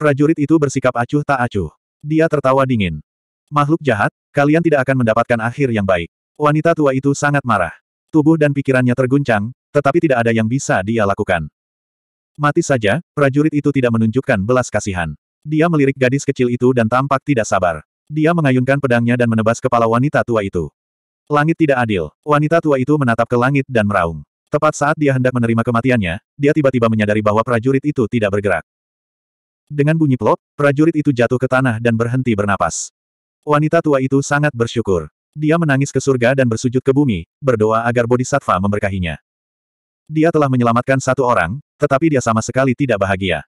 Prajurit itu bersikap acuh tak acuh. Dia tertawa dingin. Makhluk jahat, kalian tidak akan mendapatkan akhir yang baik. Wanita tua itu sangat marah. Tubuh dan pikirannya terguncang, tetapi tidak ada yang bisa dia lakukan. Mati saja, prajurit itu tidak menunjukkan belas kasihan. Dia melirik gadis kecil itu dan tampak tidak sabar. Dia mengayunkan pedangnya dan menebas kepala wanita tua itu. Langit tidak adil. Wanita tua itu menatap ke langit dan meraung. Tepat saat dia hendak menerima kematiannya, dia tiba-tiba menyadari bahwa prajurit itu tidak bergerak. Dengan bunyi plop, prajurit itu jatuh ke tanah dan berhenti bernapas. Wanita tua itu sangat bersyukur. Dia menangis ke surga dan bersujud ke bumi, berdoa agar Bodhisattva memberkahinya. Dia telah menyelamatkan satu orang, tetapi dia sama sekali tidak bahagia.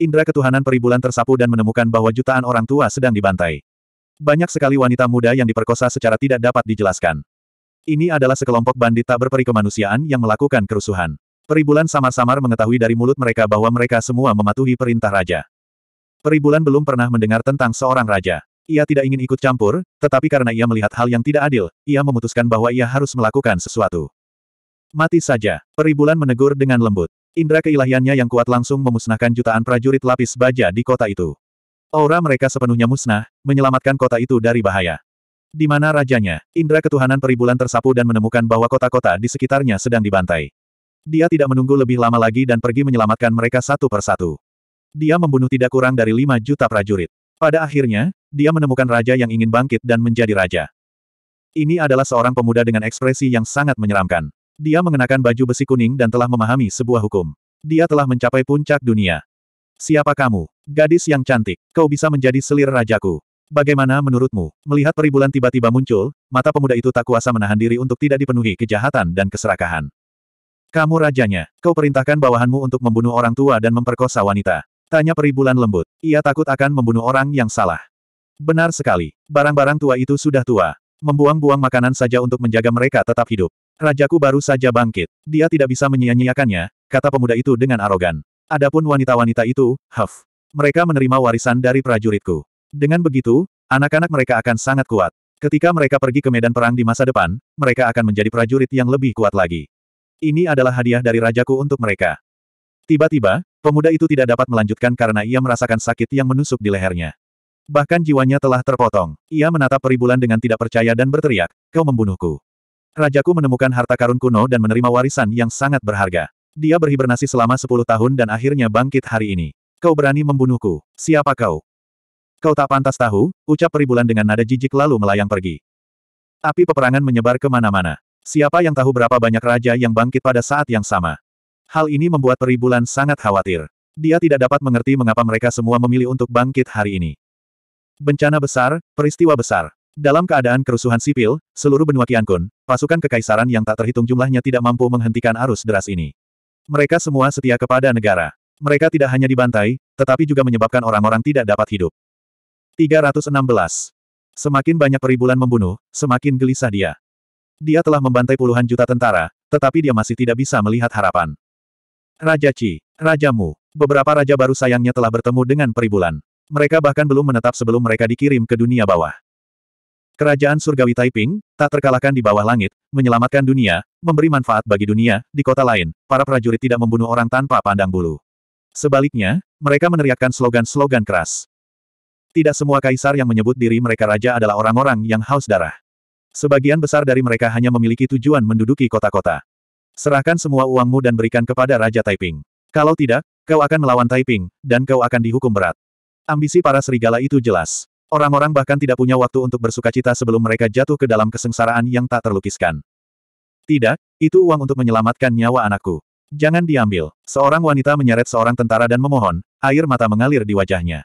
Indra ketuhanan peribulan tersapu dan menemukan bahwa jutaan orang tua sedang dibantai. Banyak sekali wanita muda yang diperkosa secara tidak dapat dijelaskan. Ini adalah sekelompok bandit tak berperi kemanusiaan yang melakukan kerusuhan. Peribulan samar-samar mengetahui dari mulut mereka bahwa mereka semua mematuhi perintah raja. Peribulan belum pernah mendengar tentang seorang raja. Ia tidak ingin ikut campur, tetapi karena ia melihat hal yang tidak adil, ia memutuskan bahwa ia harus melakukan sesuatu. Mati saja, peribulan menegur dengan lembut. Indra keilahiannya yang kuat langsung memusnahkan jutaan prajurit lapis baja di kota itu. Aura mereka sepenuhnya musnah, menyelamatkan kota itu dari bahaya. Di mana rajanya, indra ketuhanan peribulan tersapu dan menemukan bahwa kota-kota di sekitarnya sedang dibantai. Dia tidak menunggu lebih lama lagi dan pergi menyelamatkan mereka satu persatu. Dia membunuh tidak kurang dari lima juta prajurit. Pada akhirnya, dia menemukan raja yang ingin bangkit dan menjadi raja. Ini adalah seorang pemuda dengan ekspresi yang sangat menyeramkan. Dia mengenakan baju besi kuning dan telah memahami sebuah hukum. Dia telah mencapai puncak dunia. Siapa kamu? Gadis yang cantik, kau bisa menjadi selir rajaku. Bagaimana menurutmu? Melihat peribulan tiba-tiba muncul, mata pemuda itu tak kuasa menahan diri untuk tidak dipenuhi kejahatan dan keserakahan. Kamu rajanya, kau perintahkan bawahanmu untuk membunuh orang tua dan memperkosa wanita. Tanya peribulan lembut, ia takut akan membunuh orang yang salah. Benar sekali, barang-barang tua itu sudah tua. Membuang-buang makanan saja untuk menjaga mereka tetap hidup. Rajaku baru saja bangkit. Dia tidak bisa menyia-nyiakannya, kata pemuda itu dengan arogan. Adapun wanita-wanita itu, huff. Mereka menerima warisan dari prajuritku. Dengan begitu, anak-anak mereka akan sangat kuat. Ketika mereka pergi ke medan perang di masa depan, mereka akan menjadi prajurit yang lebih kuat lagi. Ini adalah hadiah dari rajaku untuk mereka. Tiba-tiba, pemuda itu tidak dapat melanjutkan karena ia merasakan sakit yang menusuk di lehernya. Bahkan jiwanya telah terpotong. Ia menatap peribulan dengan tidak percaya dan berteriak, kau membunuhku. Rajaku menemukan harta karun kuno dan menerima warisan yang sangat berharga. Dia berhibernasi selama 10 tahun dan akhirnya bangkit hari ini. Kau berani membunuhku. Siapa kau? Kau tak pantas tahu, ucap peribulan dengan nada jijik lalu melayang pergi. Api peperangan menyebar kemana-mana. Siapa yang tahu berapa banyak raja yang bangkit pada saat yang sama. Hal ini membuat peribulan sangat khawatir. Dia tidak dapat mengerti mengapa mereka semua memilih untuk bangkit hari ini. Bencana besar, peristiwa besar. Dalam keadaan kerusuhan sipil, seluruh benua Qiankun, pasukan kekaisaran yang tak terhitung jumlahnya tidak mampu menghentikan arus deras ini. Mereka semua setia kepada negara. Mereka tidak hanya dibantai, tetapi juga menyebabkan orang-orang tidak dapat hidup. 316. Semakin banyak peribulan membunuh, semakin gelisah dia. Dia telah membantai puluhan juta tentara, tetapi dia masih tidak bisa melihat harapan. Raja Raja Rajamu, beberapa raja baru sayangnya telah bertemu dengan peribulan. Mereka bahkan belum menetap sebelum mereka dikirim ke dunia bawah. Kerajaan Surgawi Taiping, tak terkalahkan di bawah langit, menyelamatkan dunia, memberi manfaat bagi dunia, di kota lain, para prajurit tidak membunuh orang tanpa pandang bulu. Sebaliknya, mereka meneriakkan slogan-slogan keras. Tidak semua kaisar yang menyebut diri mereka raja adalah orang-orang yang haus darah. Sebagian besar dari mereka hanya memiliki tujuan menduduki kota-kota. Serahkan semua uangmu dan berikan kepada Raja Taiping. Kalau tidak, kau akan melawan Taiping, dan kau akan dihukum berat. Ambisi para serigala itu jelas. Orang-orang bahkan tidak punya waktu untuk bersukacita sebelum mereka jatuh ke dalam kesengsaraan yang tak terlukiskan. Tidak, itu uang untuk menyelamatkan nyawa anakku. Jangan diambil. Seorang wanita menyeret seorang tentara dan memohon, air mata mengalir di wajahnya.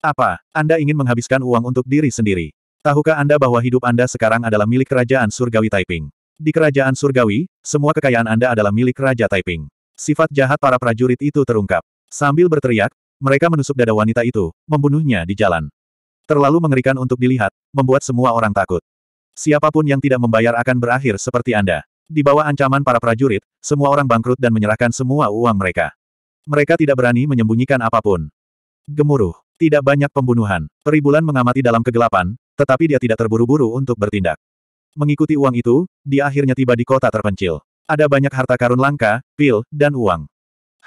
Apa, Anda ingin menghabiskan uang untuk diri sendiri? Tahukah Anda bahwa hidup Anda sekarang adalah milik Kerajaan Surgawi Taiping? Di Kerajaan Surgawi, semua kekayaan Anda adalah milik Raja Taiping. Sifat jahat para prajurit itu terungkap. Sambil berteriak, mereka menusuk dada wanita itu, membunuhnya di jalan. Terlalu mengerikan untuk dilihat, membuat semua orang takut. Siapapun yang tidak membayar akan berakhir seperti Anda. Di bawah ancaman para prajurit, semua orang bangkrut dan menyerahkan semua uang mereka. Mereka tidak berani menyembunyikan apapun. Gemuruh. Tidak banyak pembunuhan. Peribulan mengamati dalam kegelapan, tetapi dia tidak terburu-buru untuk bertindak. Mengikuti uang itu, dia akhirnya tiba di kota terpencil. Ada banyak harta karun langka, pil, dan uang.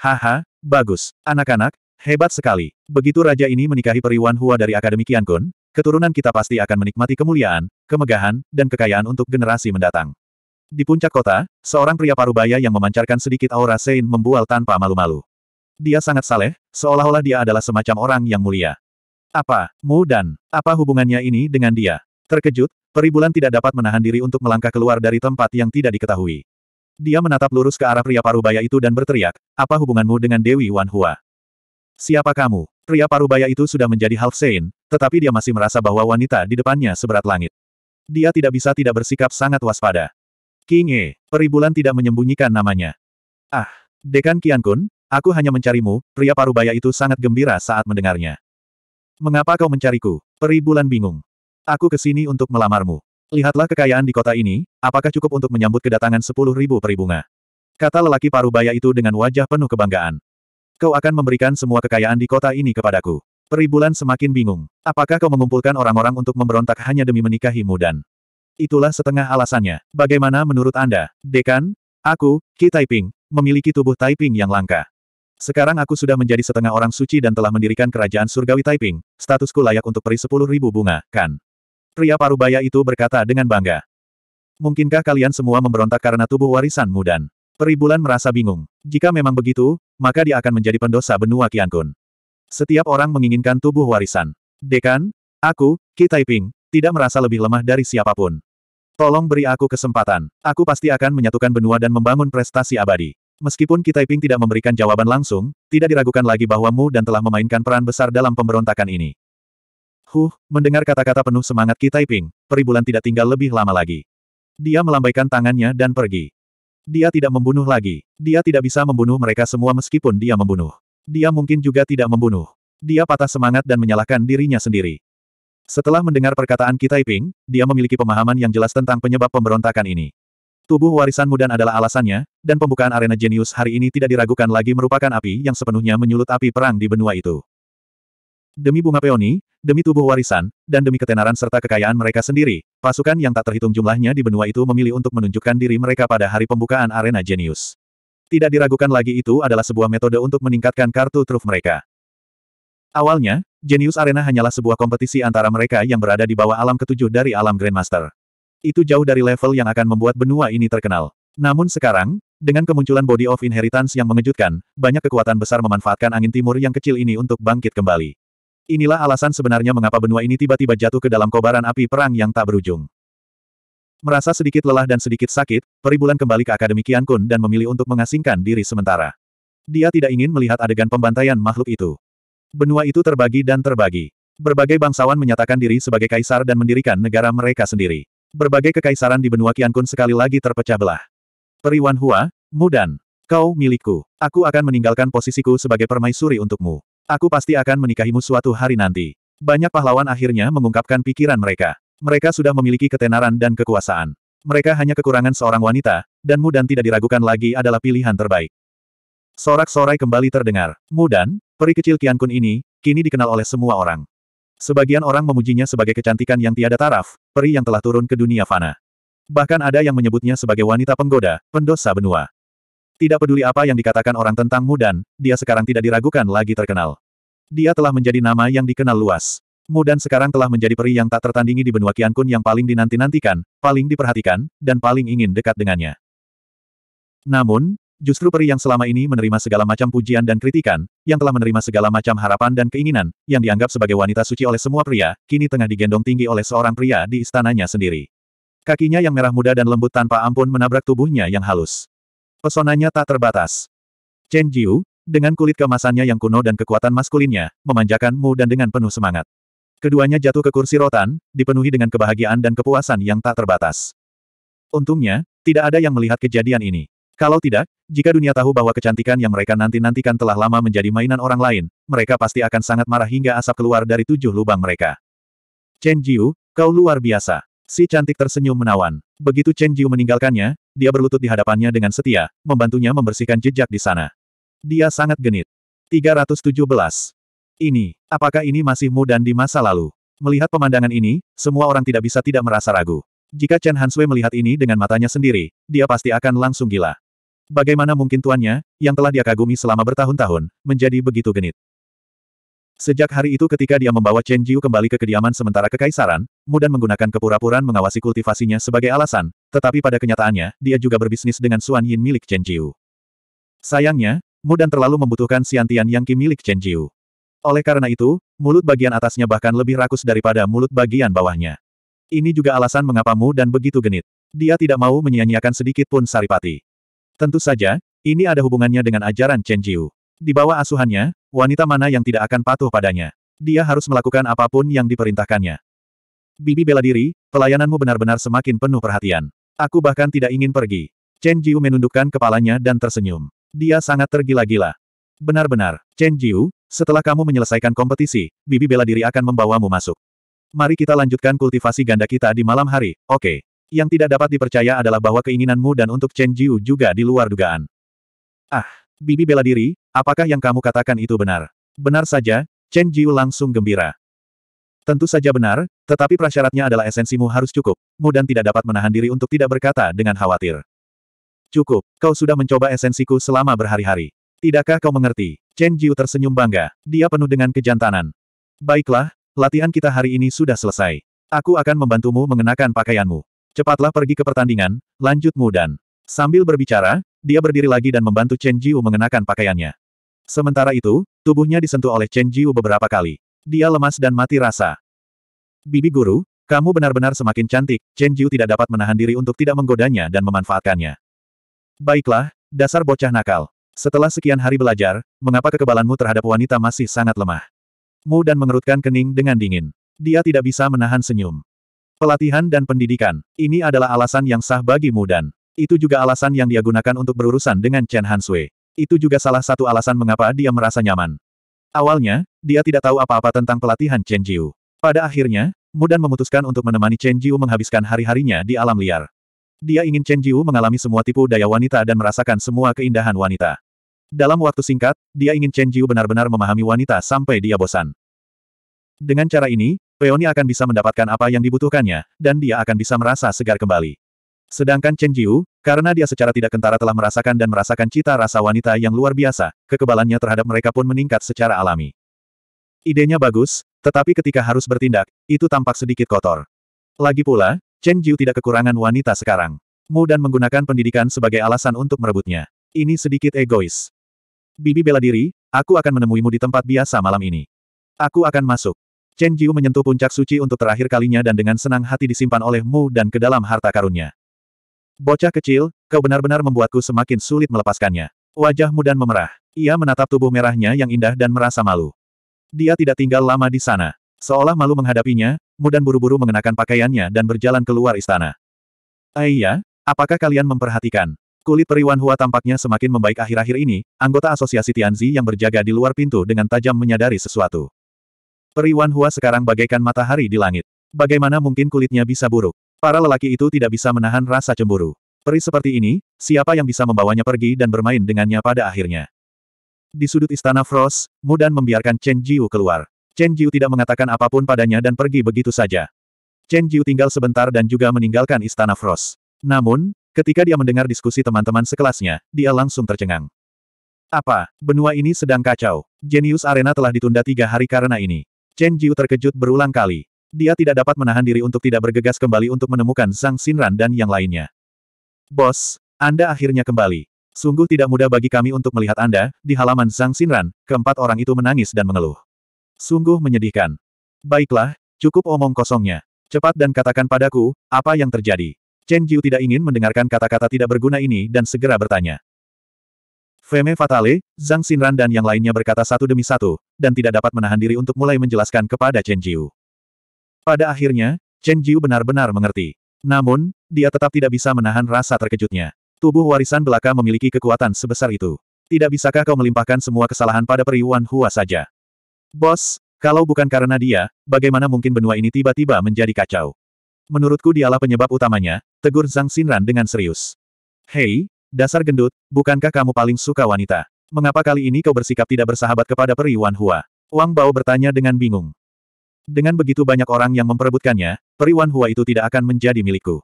Haha, bagus. Anak-anak, hebat sekali. Begitu raja ini menikahi periwan Hua dari Akademi Kiankun, keturunan kita pasti akan menikmati kemuliaan, kemegahan, dan kekayaan untuk generasi mendatang. Di puncak kota, seorang pria parubaya yang memancarkan sedikit aura Sein membual tanpa malu-malu. Dia sangat saleh, seolah-olah dia adalah semacam orang yang mulia. Apa, Mu dan, apa hubungannya ini dengan dia? Terkejut, peribulan tidak dapat menahan diri untuk melangkah keluar dari tempat yang tidak diketahui. Dia menatap lurus ke arah pria parubaya itu dan berteriak, apa hubunganmu dengan Dewi Wan Hua? Siapa kamu? Pria parubaya itu sudah menjadi half sein, tetapi dia masih merasa bahwa wanita di depannya seberat langit. Dia tidak bisa tidak bersikap sangat waspada. Kinge, peribulan tidak menyembunyikan namanya. Ah, Dekan Kian Kun, aku hanya mencarimu, pria parubaya itu sangat gembira saat mendengarnya. Mengapa kau mencariku? Peribulan bingung. Aku ke sini untuk melamarmu. Lihatlah kekayaan di kota ini, apakah cukup untuk menyambut kedatangan sepuluh ribu peribunga? Kata lelaki parubaya itu dengan wajah penuh kebanggaan. Kau akan memberikan semua kekayaan di kota ini kepadaku. Peribulan semakin bingung. Apakah kau mengumpulkan orang-orang untuk memberontak hanya demi menikahimu dan Itulah setengah alasannya. Bagaimana menurut Anda, Dekan? Aku, Ki Taiping, memiliki tubuh Taiping yang langka. Sekarang aku sudah menjadi setengah orang suci dan telah mendirikan kerajaan surgawi Taiping. Statusku layak untuk peri sepuluh ribu bunga, kan? Pria parubaya itu berkata dengan bangga. Mungkinkah kalian semua memberontak karena tubuh warisanmu dan peri bulan merasa bingung. Jika memang begitu, maka dia akan menjadi pendosa benua Qiankun. Setiap orang menginginkan tubuh warisan. Dekan, aku, Ki Taiping, tidak merasa lebih lemah dari siapapun. Tolong beri aku kesempatan. Aku pasti akan menyatukan benua dan membangun prestasi abadi. Meskipun Kitaiping tidak memberikan jawaban langsung, tidak diragukan lagi bahwa Mu dan telah memainkan peran besar dalam pemberontakan ini. Huh, mendengar kata-kata penuh semangat Kitaiping, peribulan tidak tinggal lebih lama lagi. Dia melambaikan tangannya dan pergi. Dia tidak membunuh lagi. Dia tidak bisa membunuh mereka semua meskipun dia membunuh. Dia mungkin juga tidak membunuh. Dia patah semangat dan menyalahkan dirinya sendiri. Setelah mendengar perkataan Kitai Ping, dia memiliki pemahaman yang jelas tentang penyebab pemberontakan ini. Tubuh warisan mudan adalah alasannya, dan pembukaan arena jenius hari ini tidak diragukan lagi merupakan api yang sepenuhnya menyulut api perang di benua itu. Demi bunga peoni, demi tubuh warisan, dan demi ketenaran serta kekayaan mereka sendiri, pasukan yang tak terhitung jumlahnya di benua itu memilih untuk menunjukkan diri mereka pada hari pembukaan arena jenius. Tidak diragukan lagi itu adalah sebuah metode untuk meningkatkan kartu truf mereka. Awalnya, Genius Arena hanyalah sebuah kompetisi antara mereka yang berada di bawah alam ketujuh dari alam Grandmaster. Itu jauh dari level yang akan membuat benua ini terkenal. Namun sekarang, dengan kemunculan Body of Inheritance yang mengejutkan, banyak kekuatan besar memanfaatkan angin timur yang kecil ini untuk bangkit kembali. Inilah alasan sebenarnya mengapa benua ini tiba-tiba jatuh ke dalam kobaran api perang yang tak berujung. Merasa sedikit lelah dan sedikit sakit, Peribulan kembali ke Akademi Kian Kun dan memilih untuk mengasingkan diri sementara. Dia tidak ingin melihat adegan pembantaian makhluk itu. Benua itu terbagi dan terbagi. Berbagai bangsawan menyatakan diri sebagai kaisar dan mendirikan negara mereka sendiri. Berbagai kekaisaran di benua Qiankun sekali lagi terpecah belah. Periwan Hua, Mudan, kau milikku. Aku akan meninggalkan posisiku sebagai permaisuri untukmu. Aku pasti akan menikahimu suatu hari nanti. Banyak pahlawan akhirnya mengungkapkan pikiran mereka. Mereka sudah memiliki ketenaran dan kekuasaan. Mereka hanya kekurangan seorang wanita, dan Mudan tidak diragukan lagi adalah pilihan terbaik. Sorak-sorai kembali terdengar. Mudan, Peri kecil Kian Kun ini, kini dikenal oleh semua orang. Sebagian orang memujinya sebagai kecantikan yang tiada taraf, peri yang telah turun ke dunia fana. Bahkan ada yang menyebutnya sebagai wanita penggoda, pendosa benua. Tidak peduli apa yang dikatakan orang tentang Mudan, dia sekarang tidak diragukan lagi terkenal. Dia telah menjadi nama yang dikenal luas. Mudan sekarang telah menjadi peri yang tak tertandingi di benua Kian Kun yang paling dinanti-nantikan, paling diperhatikan, dan paling ingin dekat dengannya. Namun, justru peri yang selama ini menerima segala macam pujian dan kritikan, yang telah menerima segala macam harapan dan keinginan, yang dianggap sebagai wanita suci oleh semua pria, kini tengah digendong tinggi oleh seorang pria di istananya sendiri. Kakinya yang merah muda dan lembut tanpa ampun menabrak tubuhnya yang halus. Pesonanya tak terbatas. Chen Jiu, dengan kulit kemasannya yang kuno dan kekuatan maskulinnya, memanjakan Mu dan dengan penuh semangat. Keduanya jatuh ke kursi rotan, dipenuhi dengan kebahagiaan dan kepuasan yang tak terbatas. Untungnya, tidak ada yang melihat kejadian ini. Kalau tidak, jika dunia tahu bahwa kecantikan yang mereka nanti-nantikan telah lama menjadi mainan orang lain, mereka pasti akan sangat marah hingga asap keluar dari tujuh lubang mereka. Chen Jiu, kau luar biasa. Si cantik tersenyum menawan. Begitu Chen Jiu meninggalkannya, dia berlutut di hadapannya dengan setia, membantunya membersihkan jejak di sana. Dia sangat genit. 317. Ini, apakah ini masihmu dan di masa lalu? Melihat pemandangan ini, semua orang tidak bisa tidak merasa ragu. Jika Chen Hanswe melihat ini dengan matanya sendiri, dia pasti akan langsung gila. Bagaimana mungkin tuannya, yang telah dia kagumi selama bertahun-tahun, menjadi begitu genit. Sejak hari itu ketika dia membawa Chen Jiu kembali ke kediaman sementara kekaisaran, Mudan menggunakan kepura-puraan mengawasi kultivasinya sebagai alasan, tetapi pada kenyataannya, dia juga berbisnis dengan Suan Yin milik Chen Jiu. Sayangnya, Mudan terlalu membutuhkan siantian yang Qi milik Chen Jiu. Oleh karena itu, mulut bagian atasnya bahkan lebih rakus daripada mulut bagian bawahnya. Ini juga alasan mengapa Mu dan begitu genit. Dia tidak mau menyia-nyiakan sedikit pun Saripati. Tentu saja, ini ada hubungannya dengan ajaran Chen Jiu. Di bawah asuhannya, wanita mana yang tidak akan patuh padanya. Dia harus melakukan apapun yang diperintahkannya. Bibi bela diri, pelayananmu benar-benar semakin penuh perhatian. Aku bahkan tidak ingin pergi. Chen Jiu menundukkan kepalanya dan tersenyum. Dia sangat tergila-gila. Benar-benar, Chen Jiu, setelah kamu menyelesaikan kompetisi, bibi bela diri akan membawamu masuk. Mari kita lanjutkan kultivasi ganda kita di malam hari, oke. Okay. Yang tidak dapat dipercaya adalah bahwa keinginanmu dan untuk Chen Jiu juga di luar dugaan. Ah, Bibi bela diri, apakah yang kamu katakan itu benar? Benar saja, Chen Jiu langsung gembira. Tentu saja benar, tetapi prasyaratnya adalah esensimu harus cukup, mu dan tidak dapat menahan diri untuk tidak berkata dengan khawatir. Cukup, kau sudah mencoba esensiku selama berhari-hari. Tidakkah kau mengerti? Chen Jiu tersenyum bangga, dia penuh dengan kejantanan. Baiklah, Latihan kita hari ini sudah selesai. Aku akan membantumu mengenakan pakaianmu. Cepatlah pergi ke pertandingan, lanjutmu dan... Sambil berbicara, dia berdiri lagi dan membantu Chen Jiu mengenakan pakaiannya. Sementara itu, tubuhnya disentuh oleh Chen Jiu beberapa kali. Dia lemas dan mati rasa. Bibi guru, kamu benar-benar semakin cantik, Chen Jiu tidak dapat menahan diri untuk tidak menggodanya dan memanfaatkannya. Baiklah, dasar bocah nakal. Setelah sekian hari belajar, mengapa kekebalanmu terhadap wanita masih sangat lemah? Mu dan mengerutkan kening dengan dingin. Dia tidak bisa menahan senyum. Pelatihan dan pendidikan. Ini adalah alasan yang sah bagi Mu dan. Itu juga alasan yang dia gunakan untuk berurusan dengan Chen Han Itu juga salah satu alasan mengapa dia merasa nyaman. Awalnya, dia tidak tahu apa-apa tentang pelatihan Chen Jiu. Pada akhirnya, Mudan memutuskan untuk menemani Chen Jiu menghabiskan hari-harinya di alam liar. Dia ingin Chen Jiu mengalami semua tipu daya wanita dan merasakan semua keindahan wanita. Dalam waktu singkat, dia ingin Chen Jiu benar-benar memahami wanita sampai dia bosan. Dengan cara ini, Peony akan bisa mendapatkan apa yang dibutuhkannya, dan dia akan bisa merasa segar kembali. Sedangkan Chen Jiu, karena dia secara tidak kentara telah merasakan dan merasakan cita rasa wanita yang luar biasa, kekebalannya terhadap mereka pun meningkat secara alami. Idenya bagus, tetapi ketika harus bertindak, itu tampak sedikit kotor. Lagi pula, Chen Jiu tidak kekurangan wanita sekarang. Mu dan menggunakan pendidikan sebagai alasan untuk merebutnya. Ini sedikit egois. Bibi bela diri, aku akan menemuimu di tempat biasa malam ini. Aku akan masuk. Chen Jiu menyentuh puncak suci untuk terakhir kalinya dan dengan senang hati disimpan oleh Mu dan ke dalam harta karunnya. Bocah kecil, kau benar-benar membuatku semakin sulit melepaskannya. Wajahmu dan memerah. Ia menatap tubuh merahnya yang indah dan merasa malu. Dia tidak tinggal lama di sana. Seolah malu menghadapinya, Mu dan buru-buru mengenakan pakaiannya dan berjalan keluar istana. Aiyah, apakah kalian memperhatikan? Kulit periwan Hua tampaknya semakin membaik akhir-akhir ini, anggota asosiasi Tianzi yang berjaga di luar pintu dengan tajam menyadari sesuatu. Periwan Hua sekarang bagaikan matahari di langit. Bagaimana mungkin kulitnya bisa buruk? Para lelaki itu tidak bisa menahan rasa cemburu. Peri seperti ini, siapa yang bisa membawanya pergi dan bermain dengannya pada akhirnya? Di sudut istana Frost, Mudan membiarkan Chen Jiu keluar. Chen Jiu tidak mengatakan apapun padanya dan pergi begitu saja. Chen Jiu tinggal sebentar dan juga meninggalkan istana Frost. Namun, Ketika dia mendengar diskusi teman-teman sekelasnya, dia langsung tercengang. Apa, benua ini sedang kacau. Genius Arena telah ditunda tiga hari karena ini. Chen Jiu terkejut berulang kali. Dia tidak dapat menahan diri untuk tidak bergegas kembali untuk menemukan Zhang Xinran dan yang lainnya. Bos, Anda akhirnya kembali. Sungguh tidak mudah bagi kami untuk melihat Anda, di halaman Zhang Xinran, keempat orang itu menangis dan mengeluh. Sungguh menyedihkan. Baiklah, cukup omong kosongnya. Cepat dan katakan padaku, apa yang terjadi. Chen Jiu tidak ingin mendengarkan kata-kata tidak berguna ini dan segera bertanya. Feme Fatale, Zhang Xinran dan yang lainnya berkata satu demi satu, dan tidak dapat menahan diri untuk mulai menjelaskan kepada Chen Jiu. Pada akhirnya, Chen Jiu benar-benar mengerti. Namun, dia tetap tidak bisa menahan rasa terkejutnya. Tubuh warisan belaka memiliki kekuatan sebesar itu. Tidak bisakah kau melimpahkan semua kesalahan pada peri Wan Hua saja? Bos, kalau bukan karena dia, bagaimana mungkin benua ini tiba-tiba menjadi kacau? Menurutku dialah penyebab utamanya, tegur Zhang Xinran dengan serius. Hei, dasar gendut, bukankah kamu paling suka wanita? Mengapa kali ini kau bersikap tidak bersahabat kepada peri Wan Hua? Wang Bao bertanya dengan bingung. Dengan begitu banyak orang yang memperebutkannya, peri Wan Hua itu tidak akan menjadi milikku.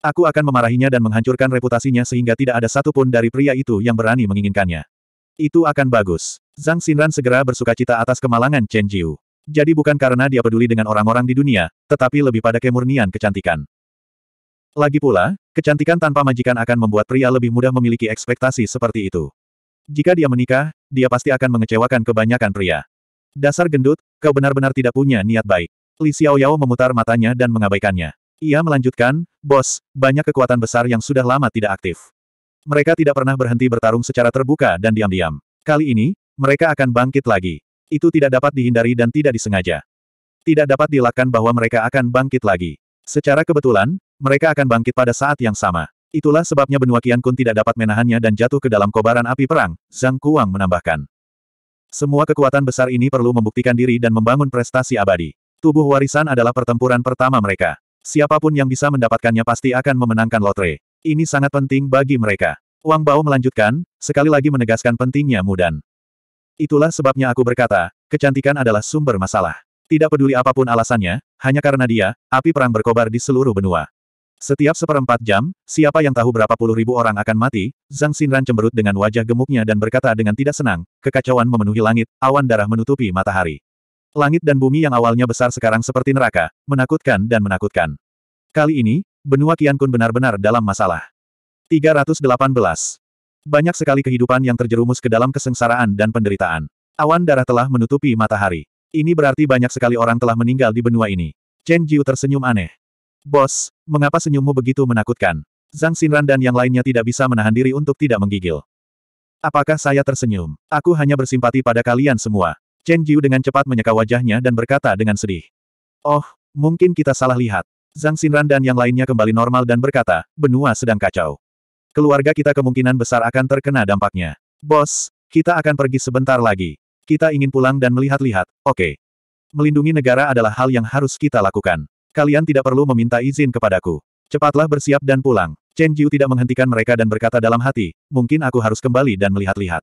Aku akan memarahinya dan menghancurkan reputasinya sehingga tidak ada satupun dari pria itu yang berani menginginkannya. Itu akan bagus. Zhang Xinran segera bersuka cita atas kemalangan Chen Jiu. Jadi bukan karena dia peduli dengan orang-orang di dunia, tetapi lebih pada kemurnian kecantikan. Lagi pula, kecantikan tanpa majikan akan membuat pria lebih mudah memiliki ekspektasi seperti itu. Jika dia menikah, dia pasti akan mengecewakan kebanyakan pria. Dasar gendut, kau benar-benar tidak punya niat baik. Li Xiaoyao memutar matanya dan mengabaikannya. Ia melanjutkan, Bos, banyak kekuatan besar yang sudah lama tidak aktif. Mereka tidak pernah berhenti bertarung secara terbuka dan diam-diam. Kali ini, mereka akan bangkit lagi. Itu tidak dapat dihindari dan tidak disengaja. Tidak dapat dilakukan bahwa mereka akan bangkit lagi. Secara kebetulan, mereka akan bangkit pada saat yang sama. Itulah sebabnya benua Kian Kun tidak dapat menahannya dan jatuh ke dalam kobaran api perang, Zhang Kuang menambahkan. Semua kekuatan besar ini perlu membuktikan diri dan membangun prestasi abadi. Tubuh warisan adalah pertempuran pertama mereka. Siapapun yang bisa mendapatkannya pasti akan memenangkan lotre. Ini sangat penting bagi mereka. Wang Bao melanjutkan, sekali lagi menegaskan pentingnya Mudan. Itulah sebabnya aku berkata, kecantikan adalah sumber masalah. Tidak peduli apapun alasannya, hanya karena dia, api perang berkobar di seluruh benua. Setiap seperempat jam, siapa yang tahu berapa puluh ribu orang akan mati, Zhang Xinran cemberut dengan wajah gemuknya dan berkata dengan tidak senang, kekacauan memenuhi langit, awan darah menutupi matahari. Langit dan bumi yang awalnya besar sekarang seperti neraka, menakutkan dan menakutkan. Kali ini, benua Qiankun benar-benar dalam masalah. 318. Banyak sekali kehidupan yang terjerumus ke dalam kesengsaraan dan penderitaan. Awan darah telah menutupi matahari. Ini berarti banyak sekali orang telah meninggal di benua ini. Chen Jiu tersenyum aneh. Bos, mengapa senyummu begitu menakutkan? Zhang Xinran dan yang lainnya tidak bisa menahan diri untuk tidak menggigil. Apakah saya tersenyum? Aku hanya bersimpati pada kalian semua. Chen Jiu dengan cepat menyeka wajahnya dan berkata dengan sedih. Oh, mungkin kita salah lihat. Zhang Xinran dan yang lainnya kembali normal dan berkata, benua sedang kacau. Keluarga kita kemungkinan besar akan terkena dampaknya. Bos, kita akan pergi sebentar lagi. Kita ingin pulang dan melihat-lihat, oke. Okay. Melindungi negara adalah hal yang harus kita lakukan. Kalian tidak perlu meminta izin kepadaku. Cepatlah bersiap dan pulang. Chen Jiu tidak menghentikan mereka dan berkata dalam hati, mungkin aku harus kembali dan melihat-lihat.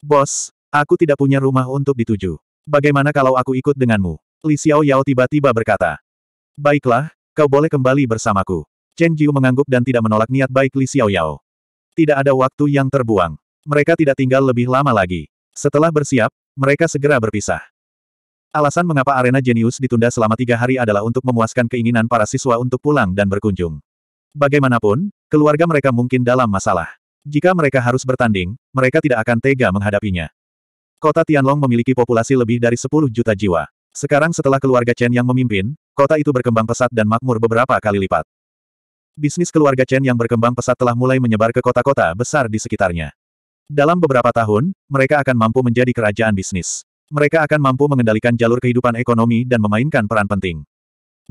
Bos, aku tidak punya rumah untuk dituju. Bagaimana kalau aku ikut denganmu? Li Xiao Yao tiba-tiba berkata. Baiklah, kau boleh kembali bersamaku. Chen Jiu mengangguk dan tidak menolak niat baik Li Xiaoyao. Tidak ada waktu yang terbuang. Mereka tidak tinggal lebih lama lagi. Setelah bersiap, mereka segera berpisah. Alasan mengapa arena jenius ditunda selama tiga hari adalah untuk memuaskan keinginan para siswa untuk pulang dan berkunjung. Bagaimanapun, keluarga mereka mungkin dalam masalah. Jika mereka harus bertanding, mereka tidak akan tega menghadapinya. Kota Tianlong memiliki populasi lebih dari 10 juta jiwa. Sekarang setelah keluarga Chen yang memimpin, kota itu berkembang pesat dan makmur beberapa kali lipat. Bisnis keluarga Chen yang berkembang pesat telah mulai menyebar ke kota-kota besar di sekitarnya. Dalam beberapa tahun, mereka akan mampu menjadi kerajaan bisnis. Mereka akan mampu mengendalikan jalur kehidupan ekonomi dan memainkan peran penting.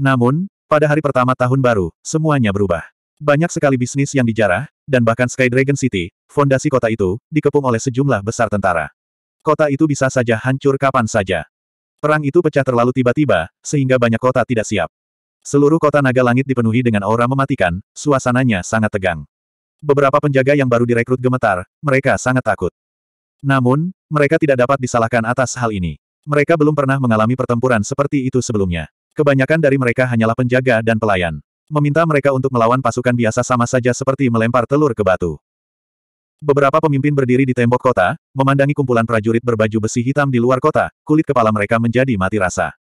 Namun, pada hari pertama tahun baru, semuanya berubah. Banyak sekali bisnis yang dijarah, dan bahkan Sky Dragon City, fondasi kota itu, dikepung oleh sejumlah besar tentara. Kota itu bisa saja hancur kapan saja. Perang itu pecah terlalu tiba-tiba, sehingga banyak kota tidak siap. Seluruh kota naga langit dipenuhi dengan aura mematikan, suasananya sangat tegang. Beberapa penjaga yang baru direkrut gemetar, mereka sangat takut. Namun, mereka tidak dapat disalahkan atas hal ini. Mereka belum pernah mengalami pertempuran seperti itu sebelumnya. Kebanyakan dari mereka hanyalah penjaga dan pelayan. Meminta mereka untuk melawan pasukan biasa sama saja seperti melempar telur ke batu. Beberapa pemimpin berdiri di tembok kota, memandangi kumpulan prajurit berbaju besi hitam di luar kota, kulit kepala mereka menjadi mati rasa.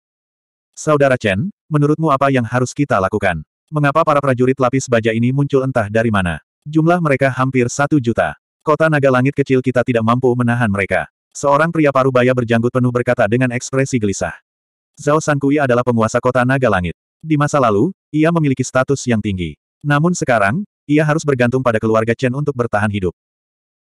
Saudara Chen, menurutmu apa yang harus kita lakukan? Mengapa para prajurit lapis baja ini muncul entah dari mana? Jumlah mereka hampir satu juta. Kota naga langit kecil kita tidak mampu menahan mereka. Seorang pria parubaya berjanggut penuh berkata dengan ekspresi gelisah. Zhao Sankui adalah penguasa kota naga langit. Di masa lalu, ia memiliki status yang tinggi. Namun sekarang, ia harus bergantung pada keluarga Chen untuk bertahan hidup.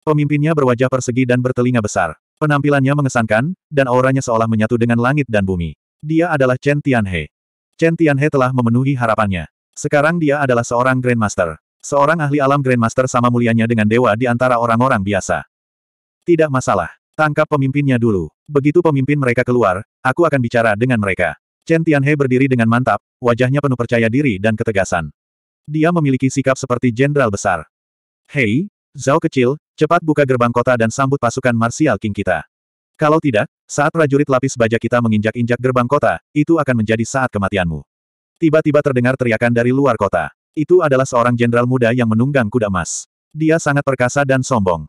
Pemimpinnya berwajah persegi dan bertelinga besar. Penampilannya mengesankan, dan auranya seolah menyatu dengan langit dan bumi. Dia adalah Chen Tianhe. Chen Tianhe telah memenuhi harapannya. Sekarang dia adalah seorang Grandmaster. Seorang ahli alam Grandmaster sama mulianya dengan dewa di antara orang-orang biasa. Tidak masalah. Tangkap pemimpinnya dulu. Begitu pemimpin mereka keluar, aku akan bicara dengan mereka. Chen Tianhe berdiri dengan mantap, wajahnya penuh percaya diri dan ketegasan. Dia memiliki sikap seperti jenderal besar. Hei, Zhao kecil, cepat buka gerbang kota dan sambut pasukan marsial King kita. Kalau tidak, saat prajurit lapis baja kita menginjak-injak gerbang kota, itu akan menjadi saat kematianmu. Tiba-tiba terdengar teriakan dari luar kota. Itu adalah seorang jenderal muda yang menunggang kuda emas. Dia sangat perkasa dan sombong.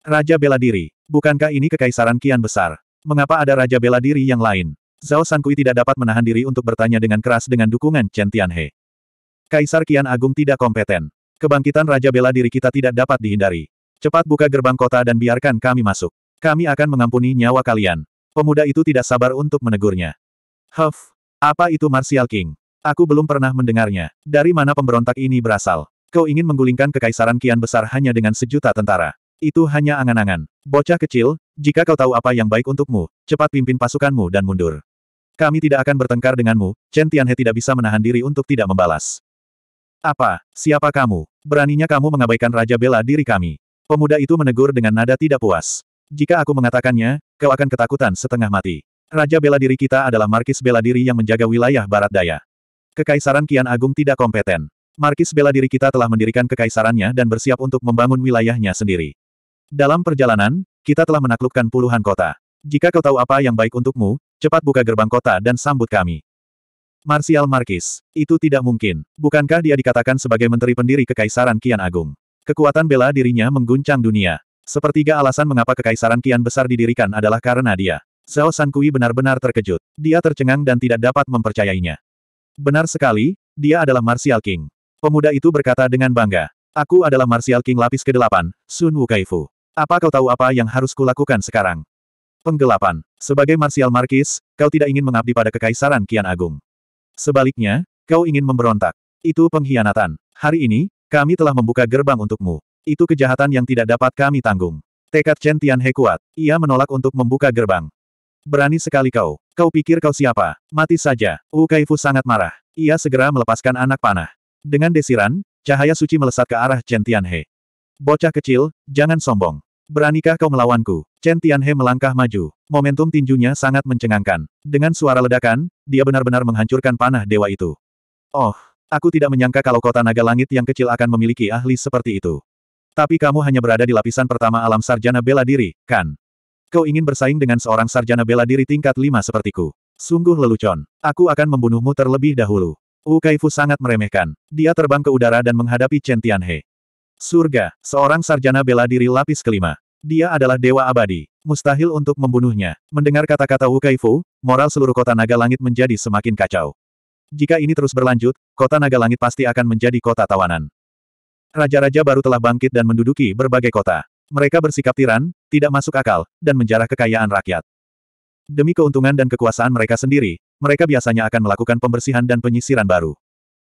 Raja bela diri. Bukankah ini kekaisaran kian besar? Mengapa ada raja bela diri yang lain? Zhao Sankui tidak dapat menahan diri untuk bertanya dengan keras dengan dukungan Chen Tianhe. Kaisar Kian Agung tidak kompeten. Kebangkitan raja bela diri kita tidak dapat dihindari. Cepat buka gerbang kota dan biarkan kami masuk. Kami akan mengampuni nyawa kalian. Pemuda itu tidak sabar untuk menegurnya. Huff, apa itu Martial King? Aku belum pernah mendengarnya. Dari mana pemberontak ini berasal? Kau ingin menggulingkan kekaisaran kian besar hanya dengan sejuta tentara. Itu hanya angan-angan. Bocah kecil, jika kau tahu apa yang baik untukmu, cepat pimpin pasukanmu dan mundur. Kami tidak akan bertengkar denganmu, Chen Tianhe tidak bisa menahan diri untuk tidak membalas. Apa, siapa kamu? Beraninya kamu mengabaikan Raja Bela diri kami. Pemuda itu menegur dengan nada tidak puas. Jika aku mengatakannya, kau akan ketakutan setengah mati. Raja bela diri kita adalah Markis bela diri yang menjaga wilayah barat daya. Kekaisaran Kian Agung tidak kompeten. Markis bela diri kita telah mendirikan kekaisarannya dan bersiap untuk membangun wilayahnya sendiri. Dalam perjalanan, kita telah menaklukkan puluhan kota. Jika kau tahu apa yang baik untukmu, cepat buka gerbang kota dan sambut kami. Marsial Markis, itu tidak mungkin. Bukankah dia dikatakan sebagai menteri pendiri Kekaisaran Kian Agung? Kekuatan bela dirinya mengguncang dunia. Sepertiga alasan mengapa kekaisaran kian besar didirikan adalah karena dia. Zhao Sankui benar-benar terkejut. Dia tercengang dan tidak dapat mempercayainya. Benar sekali, dia adalah Martial King. Pemuda itu berkata dengan bangga. Aku adalah Martial King lapis ke-8, Sun Wukaifu. Apa kau tahu apa yang harus kulakukan sekarang? Penggelapan. Sebagai Martial Markis, kau tidak ingin mengabdi pada kekaisaran Kian Agung. Sebaliknya, kau ingin memberontak. Itu pengkhianatan. Hari ini, kami telah membuka gerbang untukmu. Itu kejahatan yang tidak dapat kami tanggung. Tekad Chen He kuat. Ia menolak untuk membuka gerbang. Berani sekali kau. Kau pikir kau siapa? Mati saja. Wu Kaifu sangat marah. Ia segera melepaskan anak panah. Dengan desiran, cahaya suci melesat ke arah Chen He. Bocah kecil, jangan sombong. Beranikah kau melawanku? Chen Tianhe melangkah maju. Momentum tinjunya sangat mencengangkan. Dengan suara ledakan, dia benar-benar menghancurkan panah dewa itu. Oh, aku tidak menyangka kalau kota naga langit yang kecil akan memiliki ahli seperti itu. Tapi kamu hanya berada di lapisan pertama alam sarjana bela diri, kan? Kau ingin bersaing dengan seorang sarjana bela diri tingkat lima sepertiku. Sungguh lelucon. Aku akan membunuhmu terlebih dahulu. Wu Kaifu sangat meremehkan. Dia terbang ke udara dan menghadapi Chen Tianhe. Surga, seorang sarjana bela diri lapis kelima. Dia adalah dewa abadi. Mustahil untuk membunuhnya. Mendengar kata-kata Wu Kaifu, moral seluruh kota naga langit menjadi semakin kacau. Jika ini terus berlanjut, kota naga langit pasti akan menjadi kota tawanan. Raja-raja baru telah bangkit dan menduduki berbagai kota. Mereka bersikap tiran, tidak masuk akal, dan menjarah kekayaan rakyat. Demi keuntungan dan kekuasaan mereka sendiri, mereka biasanya akan melakukan pembersihan dan penyisiran baru.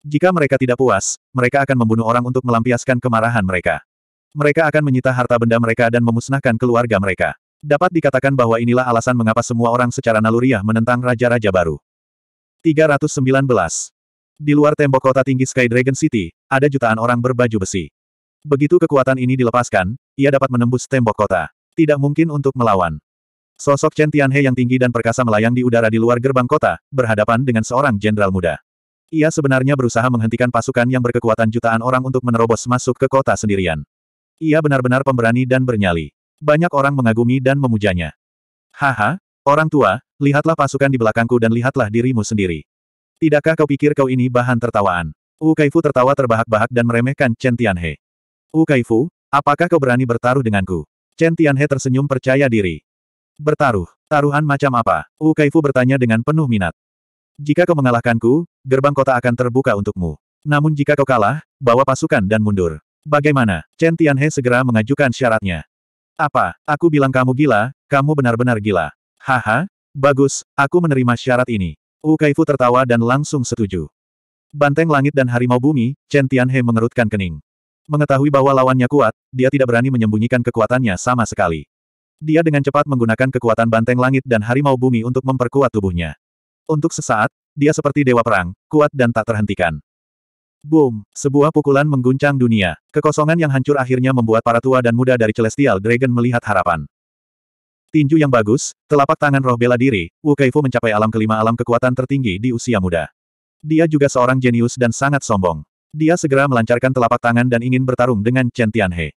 Jika mereka tidak puas, mereka akan membunuh orang untuk melampiaskan kemarahan mereka. Mereka akan menyita harta benda mereka dan memusnahkan keluarga mereka. Dapat dikatakan bahwa inilah alasan mengapa semua orang secara naluriah menentang raja-raja baru. 319. Di luar tembok kota tinggi Sky Dragon City, ada jutaan orang berbaju besi. Begitu kekuatan ini dilepaskan, ia dapat menembus tembok kota. Tidak mungkin untuk melawan. Sosok Chen Tianhe yang tinggi dan perkasa melayang di udara di luar gerbang kota, berhadapan dengan seorang jenderal muda. Ia sebenarnya berusaha menghentikan pasukan yang berkekuatan jutaan orang untuk menerobos masuk ke kota sendirian. Ia benar-benar pemberani dan bernyali. Banyak orang mengagumi dan memujanya. Haha, orang tua, lihatlah pasukan di belakangku dan lihatlah dirimu sendiri. Tidakkah kau pikir kau ini bahan tertawaan? Wu Kaifu tertawa terbahak-bahak dan meremehkan Chen Tianhe. Wu Kaifu, apakah kau berani bertaruh denganku? Chen Tianhe tersenyum percaya diri. Bertaruh, taruhan macam apa? Wu Kaifu bertanya dengan penuh minat. Jika kau mengalahkanku, gerbang kota akan terbuka untukmu. Namun jika kau kalah, bawa pasukan dan mundur. Bagaimana? Chen Tianhe segera mengajukan syaratnya. Apa? Aku bilang kamu gila, kamu benar-benar gila. Haha, bagus, aku menerima syarat ini. Wu Kaifu tertawa dan langsung setuju. Banteng langit dan harimau bumi, Chen Tianhe mengerutkan kening. Mengetahui bahwa lawannya kuat, dia tidak berani menyembunyikan kekuatannya sama sekali. Dia dengan cepat menggunakan kekuatan banteng langit dan harimau bumi untuk memperkuat tubuhnya. Untuk sesaat, dia seperti dewa perang, kuat dan tak terhentikan. Boom! Sebuah pukulan mengguncang dunia. Kekosongan yang hancur akhirnya membuat para tua dan muda dari Celestial Dragon melihat harapan. Tinju yang bagus, telapak tangan roh bela diri, Wu Kaifu mencapai alam kelima alam kekuatan tertinggi di usia muda. Dia juga seorang jenius dan sangat sombong. Dia segera melancarkan telapak tangan dan ingin bertarung dengan Chen Tianhe.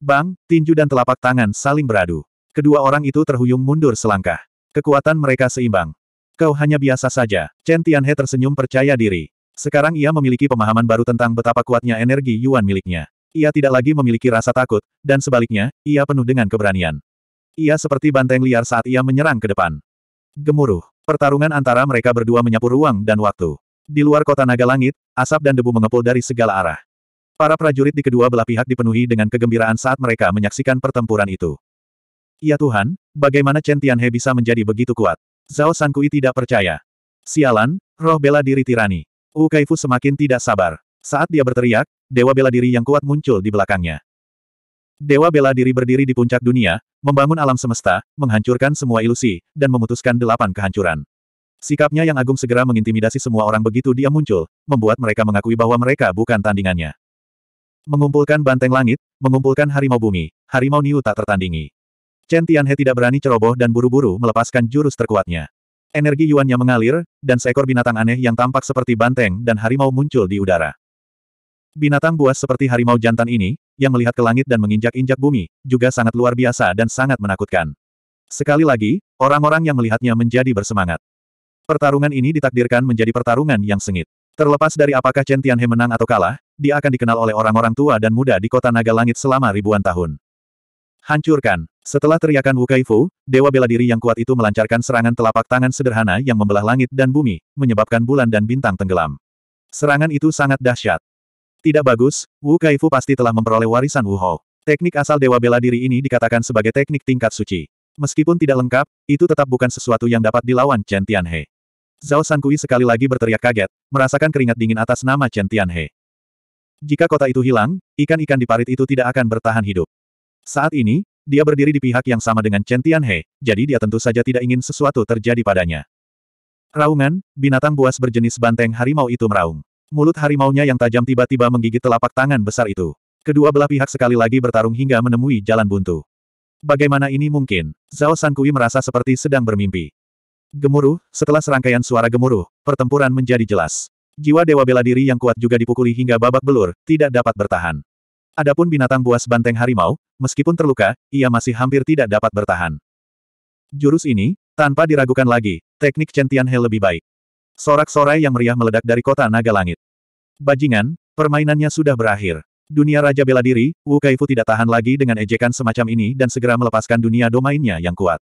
Bang, tinju dan telapak tangan saling beradu. Kedua orang itu terhuyung mundur selangkah. Kekuatan mereka seimbang. Kau hanya biasa saja. Chen Tianhe tersenyum percaya diri. Sekarang ia memiliki pemahaman baru tentang betapa kuatnya energi Yuan miliknya. Ia tidak lagi memiliki rasa takut, dan sebaliknya, ia penuh dengan keberanian. Ia seperti banteng liar saat ia menyerang ke depan. Gemuruh. Pertarungan antara mereka berdua menyapu ruang dan waktu. Di luar kota naga langit, asap dan debu mengepul dari segala arah. Para prajurit di kedua belah pihak dipenuhi dengan kegembiraan saat mereka menyaksikan pertempuran itu. Ya Tuhan, bagaimana Chen Tianhe bisa menjadi begitu kuat? Zhao Sankui tidak percaya. Sialan, roh bela diri tirani. Wu Kaifu semakin tidak sabar. Saat dia berteriak, dewa bela diri yang kuat muncul di belakangnya. Dewa bela diri berdiri di puncak dunia, membangun alam semesta, menghancurkan semua ilusi, dan memutuskan delapan kehancuran. Sikapnya yang agung segera mengintimidasi semua orang begitu dia muncul, membuat mereka mengakui bahwa mereka bukan tandingannya. Mengumpulkan banteng langit, mengumpulkan harimau bumi, harimau Niu tak tertandingi. Chen Tianhe tidak berani ceroboh dan buru-buru melepaskan jurus terkuatnya. Energi Yuannya mengalir, dan seekor binatang aneh yang tampak seperti banteng dan harimau muncul di udara. Binatang buas seperti harimau jantan ini, yang melihat ke langit dan menginjak-injak bumi, juga sangat luar biasa dan sangat menakutkan. Sekali lagi, orang-orang yang melihatnya menjadi bersemangat. Pertarungan ini ditakdirkan menjadi pertarungan yang sengit. Terlepas dari apakah Chen Tianhe menang atau kalah, dia akan dikenal oleh orang-orang tua dan muda di kota naga langit selama ribuan tahun. Hancurkan. Setelah teriakan Wu Kaifu, dewa bela diri yang kuat itu melancarkan serangan telapak tangan sederhana yang membelah langit dan bumi, menyebabkan bulan dan bintang tenggelam. Serangan itu sangat dahsyat. Tidak bagus, Wu Kaifu pasti telah memperoleh warisan Wu Hou. Teknik asal Dewa Bela Diri ini dikatakan sebagai teknik tingkat suci. Meskipun tidak lengkap, itu tetap bukan sesuatu yang dapat dilawan Chen Tianhe. Zhao Sankui sekali lagi berteriak kaget, merasakan keringat dingin atas nama Chen Tianhe. Jika kota itu hilang, ikan-ikan di parit itu tidak akan bertahan hidup. Saat ini, dia berdiri di pihak yang sama dengan Chen Tianhe, jadi dia tentu saja tidak ingin sesuatu terjadi padanya. Raungan, binatang buas berjenis banteng harimau itu meraung. Mulut harimaunya yang tajam tiba-tiba menggigit telapak tangan besar itu. Kedua belah pihak sekali lagi bertarung hingga menemui jalan buntu. Bagaimana ini mungkin? Zhao Sankui merasa seperti sedang bermimpi. Gemuruh, setelah serangkaian suara gemuruh, pertempuran menjadi jelas. Jiwa dewa bela diri yang kuat juga dipukuli hingga babak belur, tidak dapat bertahan. Adapun binatang buas banteng harimau, meskipun terluka, ia masih hampir tidak dapat bertahan. Jurus ini, tanpa diragukan lagi, teknik centian hell lebih baik. Sorak-sorai yang meriah meledak dari kota naga langit. Bajingan, permainannya sudah berakhir. Dunia Raja Bela Diri, Wu Kaifu tidak tahan lagi dengan ejekan semacam ini dan segera melepaskan dunia domainnya yang kuat.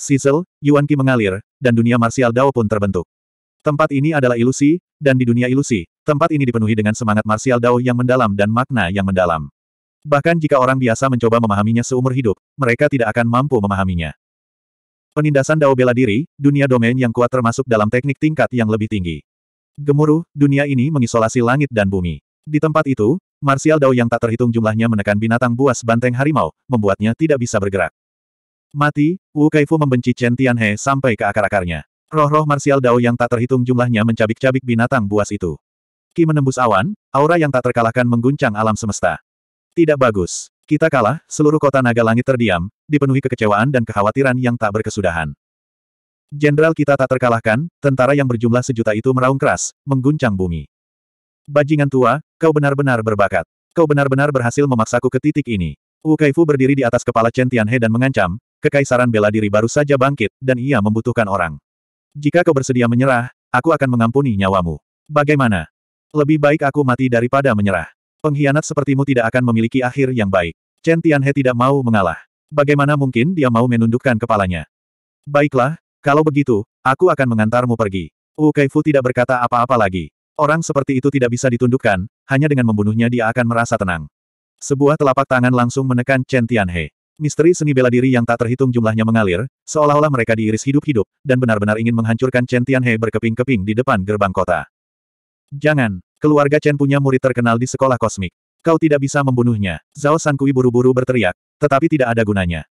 Sizzle, Yuan Qi mengalir, dan dunia martial Dao pun terbentuk. Tempat ini adalah ilusi, dan di dunia ilusi, tempat ini dipenuhi dengan semangat martial Dao yang mendalam dan makna yang mendalam. Bahkan jika orang biasa mencoba memahaminya seumur hidup, mereka tidak akan mampu memahaminya. Penindasan Dao bela diri, dunia domain yang kuat termasuk dalam teknik tingkat yang lebih tinggi. Gemuruh, dunia ini mengisolasi langit dan bumi. Di tempat itu, Marsial Dao yang tak terhitung jumlahnya menekan binatang buas banteng harimau, membuatnya tidak bisa bergerak. Mati, Wu Kaifu membenci Chen Tianhe sampai ke akar-akarnya. Roh-roh Marsial Dao yang tak terhitung jumlahnya mencabik-cabik binatang buas itu. Ki menembus awan, aura yang tak terkalahkan mengguncang alam semesta. Tidak bagus. Kita kalah, seluruh kota naga langit terdiam, dipenuhi kekecewaan dan kekhawatiran yang tak berkesudahan. Jenderal kita tak terkalahkan, tentara yang berjumlah sejuta itu meraung keras, mengguncang bumi. Bajingan tua, kau benar-benar berbakat. Kau benar-benar berhasil memaksaku ke titik ini. Wu Kaifu berdiri di atas kepala Chen Tianhe dan mengancam, kekaisaran bela diri baru saja bangkit, dan ia membutuhkan orang. Jika kau bersedia menyerah, aku akan mengampuni nyawamu. Bagaimana? Lebih baik aku mati daripada menyerah. Pengkhianat sepertimu tidak akan memiliki akhir yang baik. Chen Tianhe tidak mau mengalah. Bagaimana mungkin dia mau menundukkan kepalanya? Baiklah, kalau begitu, aku akan mengantarmu pergi. Wu Kaifu tidak berkata apa-apa lagi. Orang seperti itu tidak bisa ditundukkan, hanya dengan membunuhnya dia akan merasa tenang. Sebuah telapak tangan langsung menekan Chen Tianhe. Misteri seni bela diri yang tak terhitung jumlahnya mengalir, seolah-olah mereka diiris hidup-hidup, dan benar-benar ingin menghancurkan Chen Tianhe berkeping-keping di depan gerbang kota. Jangan, keluarga Chen punya murid terkenal di sekolah kosmik. Kau tidak bisa membunuhnya. Zhao Sankui buru-buru berteriak, tetapi tidak ada gunanya.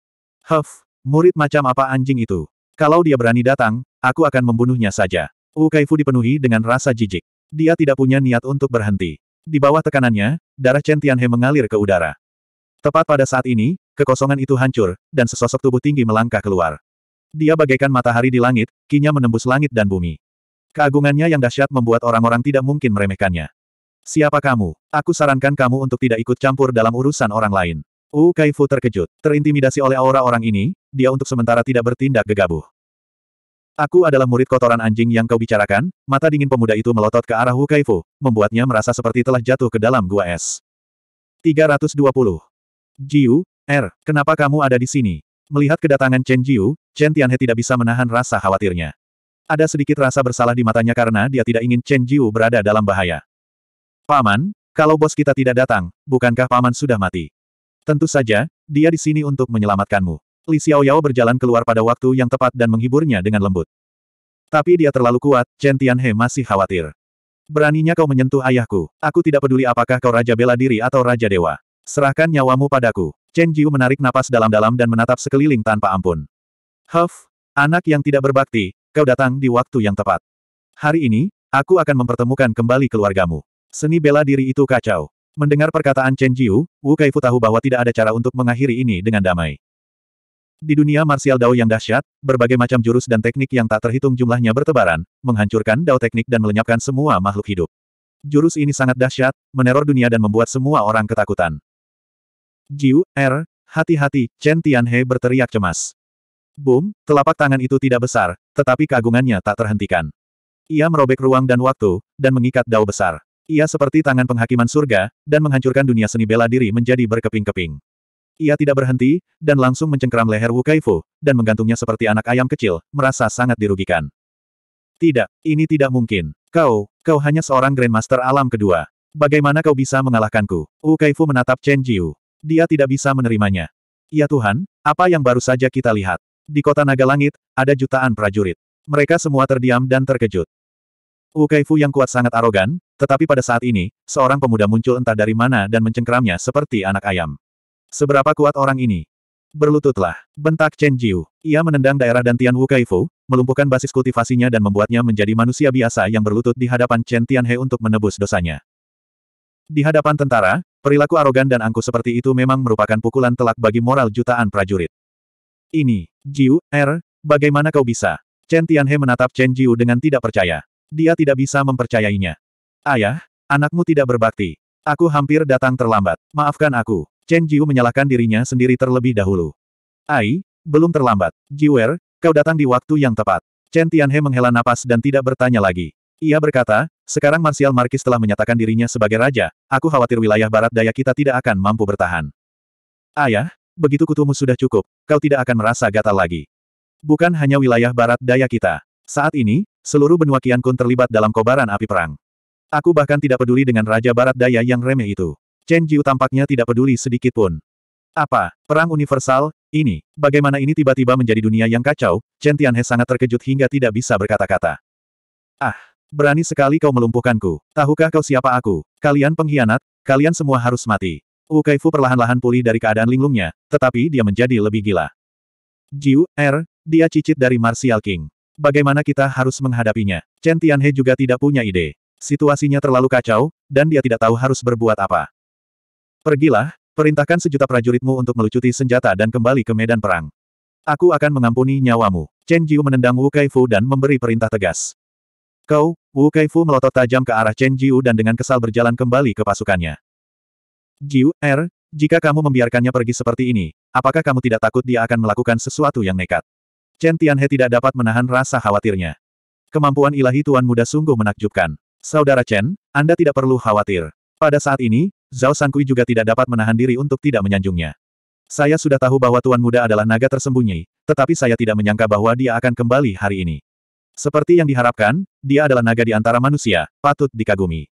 Huff, murid macam apa anjing itu? Kalau dia berani datang, aku akan membunuhnya saja. Wu Kaifu dipenuhi dengan rasa jijik. Dia tidak punya niat untuk berhenti. Di bawah tekanannya, darah Chen Tianhe mengalir ke udara. Tepat pada saat ini, kekosongan itu hancur, dan sesosok tubuh tinggi melangkah keluar. Dia bagaikan matahari di langit, kinya menembus langit dan bumi. Keagungannya yang dahsyat membuat orang-orang tidak mungkin meremehkannya. Siapa kamu? Aku sarankan kamu untuk tidak ikut campur dalam urusan orang lain. Wu Kaifu terkejut, terintimidasi oleh aura orang ini, dia untuk sementara tidak bertindak gegabah. Aku adalah murid kotoran anjing yang kau bicarakan, mata dingin pemuda itu melotot ke arah Wu Kaifu, membuatnya merasa seperti telah jatuh ke dalam gua es. 320. Jiu, Er, kenapa kamu ada di sini? Melihat kedatangan Chen Jiu, Chen Tianhe tidak bisa menahan rasa khawatirnya. Ada sedikit rasa bersalah di matanya karena dia tidak ingin Chen Jiu berada dalam bahaya. Paman, kalau bos kita tidak datang, bukankah Paman sudah mati? Tentu saja, dia di sini untuk menyelamatkanmu. Li Xiaoyao berjalan keluar pada waktu yang tepat dan menghiburnya dengan lembut. Tapi dia terlalu kuat, Chen Tianhe masih khawatir. Beraninya kau menyentuh ayahku. Aku tidak peduli apakah kau Raja Bela Diri atau Raja Dewa. Serahkan nyawamu padaku. Chen Jiu menarik napas dalam-dalam dan menatap sekeliling tanpa ampun. Huff, anak yang tidak berbakti, kau datang di waktu yang tepat. Hari ini, aku akan mempertemukan kembali keluargamu. Seni bela diri itu kacau. Mendengar perkataan Chen Jiu, Wu Kaifu tahu bahwa tidak ada cara untuk mengakhiri ini dengan damai. Di dunia martial Dao yang dahsyat, berbagai macam jurus dan teknik yang tak terhitung jumlahnya bertebaran, menghancurkan Dao teknik dan melenyapkan semua makhluk hidup. Jurus ini sangat dahsyat, meneror dunia dan membuat semua orang ketakutan. Jiu, Er, hati-hati, Chen Tianhe berteriak cemas. Boom, telapak tangan itu tidak besar, tetapi keagungannya tak terhentikan. Ia merobek ruang dan waktu, dan mengikat dao besar. Ia seperti tangan penghakiman surga, dan menghancurkan dunia seni bela diri menjadi berkeping-keping. Ia tidak berhenti, dan langsung mencengkeram leher Wu Kaifu, dan menggantungnya seperti anak ayam kecil, merasa sangat dirugikan. Tidak, ini tidak mungkin. Kau, kau hanya seorang Grandmaster alam kedua. Bagaimana kau bisa mengalahkanku? Wu Kaifu menatap Chen Jiu. Dia tidak bisa menerimanya. Ya Tuhan, apa yang baru saja kita lihat? Di kota naga langit, ada jutaan prajurit. Mereka semua terdiam dan terkejut. Wu Kaifu yang kuat sangat arogan, tetapi pada saat ini, seorang pemuda muncul entah dari mana dan mencengkeramnya seperti anak ayam. Seberapa kuat orang ini? Berlututlah, bentak Chen Jiu. Ia menendang daerah dan Tian Wu Kaifu, melumpuhkan basis kultivasinya dan membuatnya menjadi manusia biasa yang berlutut di hadapan Chen Tianhe untuk menebus dosanya. Di hadapan tentara, perilaku arogan dan angkuh seperti itu memang merupakan pukulan telak bagi moral jutaan prajurit. Ini, Jiu, Er, bagaimana kau bisa? Chen Tianhe menatap Chen Jiu dengan tidak percaya dia tidak bisa mempercayainya. Ayah, anakmu tidak berbakti. Aku hampir datang terlambat. Maafkan aku. Chen Jiu menyalahkan dirinya sendiri terlebih dahulu. Ai, belum terlambat. Jiwer, kau datang di waktu yang tepat. Chen Tianhe menghela napas dan tidak bertanya lagi. Ia berkata, sekarang Marsial Markis telah menyatakan dirinya sebagai raja, aku khawatir wilayah barat daya kita tidak akan mampu bertahan. Ayah, begitu kutumu sudah cukup, kau tidak akan merasa gatal lagi. Bukan hanya wilayah barat daya kita. Saat ini, Seluruh benua Kian Kun terlibat dalam kobaran api perang. Aku bahkan tidak peduli dengan Raja Barat Daya yang remeh itu. Chen Jiu tampaknya tidak peduli sedikit pun. Apa? Perang universal? Ini, bagaimana ini tiba-tiba menjadi dunia yang kacau? Chen Tianhe sangat terkejut hingga tidak bisa berkata-kata. Ah, berani sekali kau melumpuhkanku. Tahukah kau siapa aku? Kalian pengkhianat, kalian semua harus mati. Wu Kaifu perlahan-lahan pulih dari keadaan linglungnya, tetapi dia menjadi lebih gila. Jiu, Er, dia cicit dari Martial King. Bagaimana kita harus menghadapinya? Chen Tianhe juga tidak punya ide. Situasinya terlalu kacau, dan dia tidak tahu harus berbuat apa. Pergilah, perintahkan sejuta prajuritmu untuk melucuti senjata dan kembali ke medan perang. Aku akan mengampuni nyawamu. Chen Jiu menendang Wu Kaifu dan memberi perintah tegas. Kau, Wu Kaifu melotot tajam ke arah Chen Jiu dan dengan kesal berjalan kembali ke pasukannya. Jiu, Er, jika kamu membiarkannya pergi seperti ini, apakah kamu tidak takut dia akan melakukan sesuatu yang nekat? Chen Tianhe tidak dapat menahan rasa khawatirnya. Kemampuan ilahi Tuan Muda sungguh menakjubkan. Saudara Chen, Anda tidak perlu khawatir. Pada saat ini, Zhao Sankui juga tidak dapat menahan diri untuk tidak menyanjungnya. Saya sudah tahu bahwa Tuan Muda adalah naga tersembunyi, tetapi saya tidak menyangka bahwa dia akan kembali hari ini. Seperti yang diharapkan, dia adalah naga di antara manusia, patut dikagumi.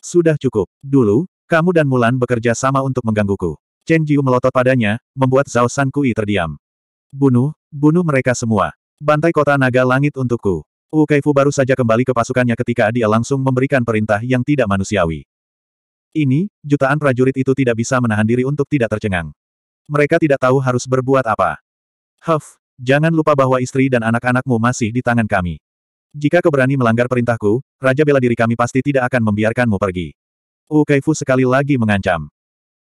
Sudah cukup. Dulu, kamu dan Mulan bekerja sama untuk menggangguku. Chen Jiu melotot padanya, membuat Zhao Sankui terdiam. Bunuh, Bunuh mereka semua. Bantai kota naga langit untukku. Wu Kaifu baru saja kembali ke pasukannya ketika dia langsung memberikan perintah yang tidak manusiawi. Ini, jutaan prajurit itu tidak bisa menahan diri untuk tidak tercengang. Mereka tidak tahu harus berbuat apa. Huff, jangan lupa bahwa istri dan anak-anakmu masih di tangan kami. Jika keberani melanggar perintahku, Raja bela diri kami pasti tidak akan membiarkanmu pergi. Wu Kaifu sekali lagi mengancam.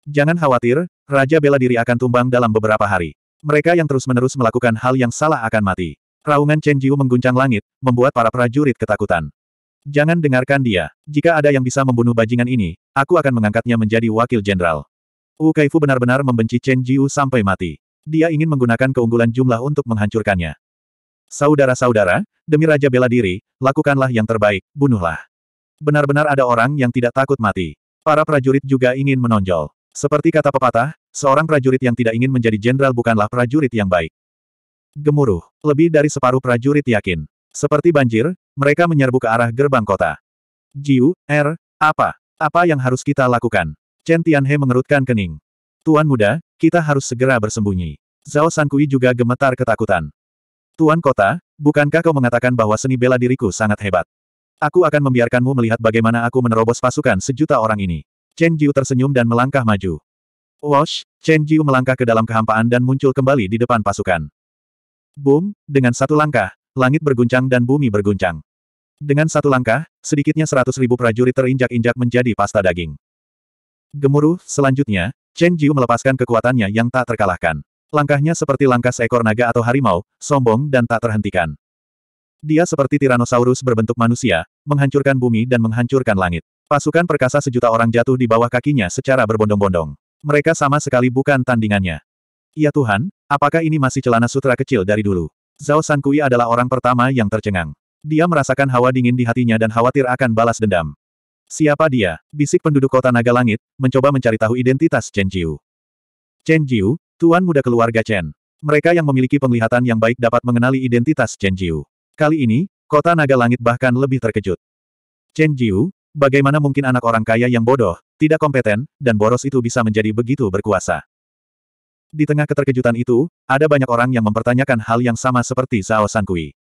Jangan khawatir, Raja bela diri akan tumbang dalam beberapa hari. Mereka yang terus-menerus melakukan hal yang salah akan mati. Raungan Chen Jiu mengguncang langit, membuat para prajurit ketakutan. Jangan dengarkan dia. Jika ada yang bisa membunuh bajingan ini, aku akan mengangkatnya menjadi wakil jenderal. Wu Kaifu benar-benar membenci Chen Jiu sampai mati. Dia ingin menggunakan keunggulan jumlah untuk menghancurkannya. Saudara-saudara, demi Raja Bela Diri, lakukanlah yang terbaik, bunuhlah. Benar-benar ada orang yang tidak takut mati. Para prajurit juga ingin menonjol. Seperti kata pepatah, seorang prajurit yang tidak ingin menjadi jenderal bukanlah prajurit yang baik. Gemuruh, lebih dari separuh prajurit yakin. Seperti banjir, mereka menyerbu ke arah gerbang kota. Jiu, Er, apa? Apa yang harus kita lakukan? Chen Tianhe mengerutkan kening. Tuan muda, kita harus segera bersembunyi. Zhao Sankui juga gemetar ketakutan. Tuan kota, bukankah kau mengatakan bahwa seni bela diriku sangat hebat? Aku akan membiarkanmu melihat bagaimana aku menerobos pasukan sejuta orang ini. Chen Jiu tersenyum dan melangkah maju. Wash, Chen Jiu melangkah ke dalam kehampaan dan muncul kembali di depan pasukan. Boom, dengan satu langkah, langit berguncang dan bumi berguncang. Dengan satu langkah, sedikitnya seratus ribu prajurit terinjak-injak menjadi pasta daging. Gemuruh, selanjutnya, Chen Jiu melepaskan kekuatannya yang tak terkalahkan. Langkahnya seperti langkah seekor naga atau harimau, sombong dan tak terhentikan. Dia seperti Tyrannosaurus berbentuk manusia, menghancurkan bumi dan menghancurkan langit. Pasukan perkasa sejuta orang jatuh di bawah kakinya secara berbondong-bondong. Mereka sama sekali bukan tandingannya. Ya Tuhan, apakah ini masih celana sutra kecil dari dulu? Zhao Sankui adalah orang pertama yang tercengang. Dia merasakan hawa dingin di hatinya dan khawatir akan balas dendam. Siapa dia? Bisik penduduk kota Naga Langit, mencoba mencari tahu identitas Chen Jiu. Chen Jiu, tuan muda keluarga Chen. Mereka yang memiliki penglihatan yang baik dapat mengenali identitas Chen Jiu. Kali ini, kota Naga Langit bahkan lebih terkejut. Chen Jiu, Bagaimana mungkin anak orang kaya yang bodoh, tidak kompeten, dan boros itu bisa menjadi begitu berkuasa? Di tengah keterkejutan itu, ada banyak orang yang mempertanyakan hal yang sama seperti Zhao Sankui.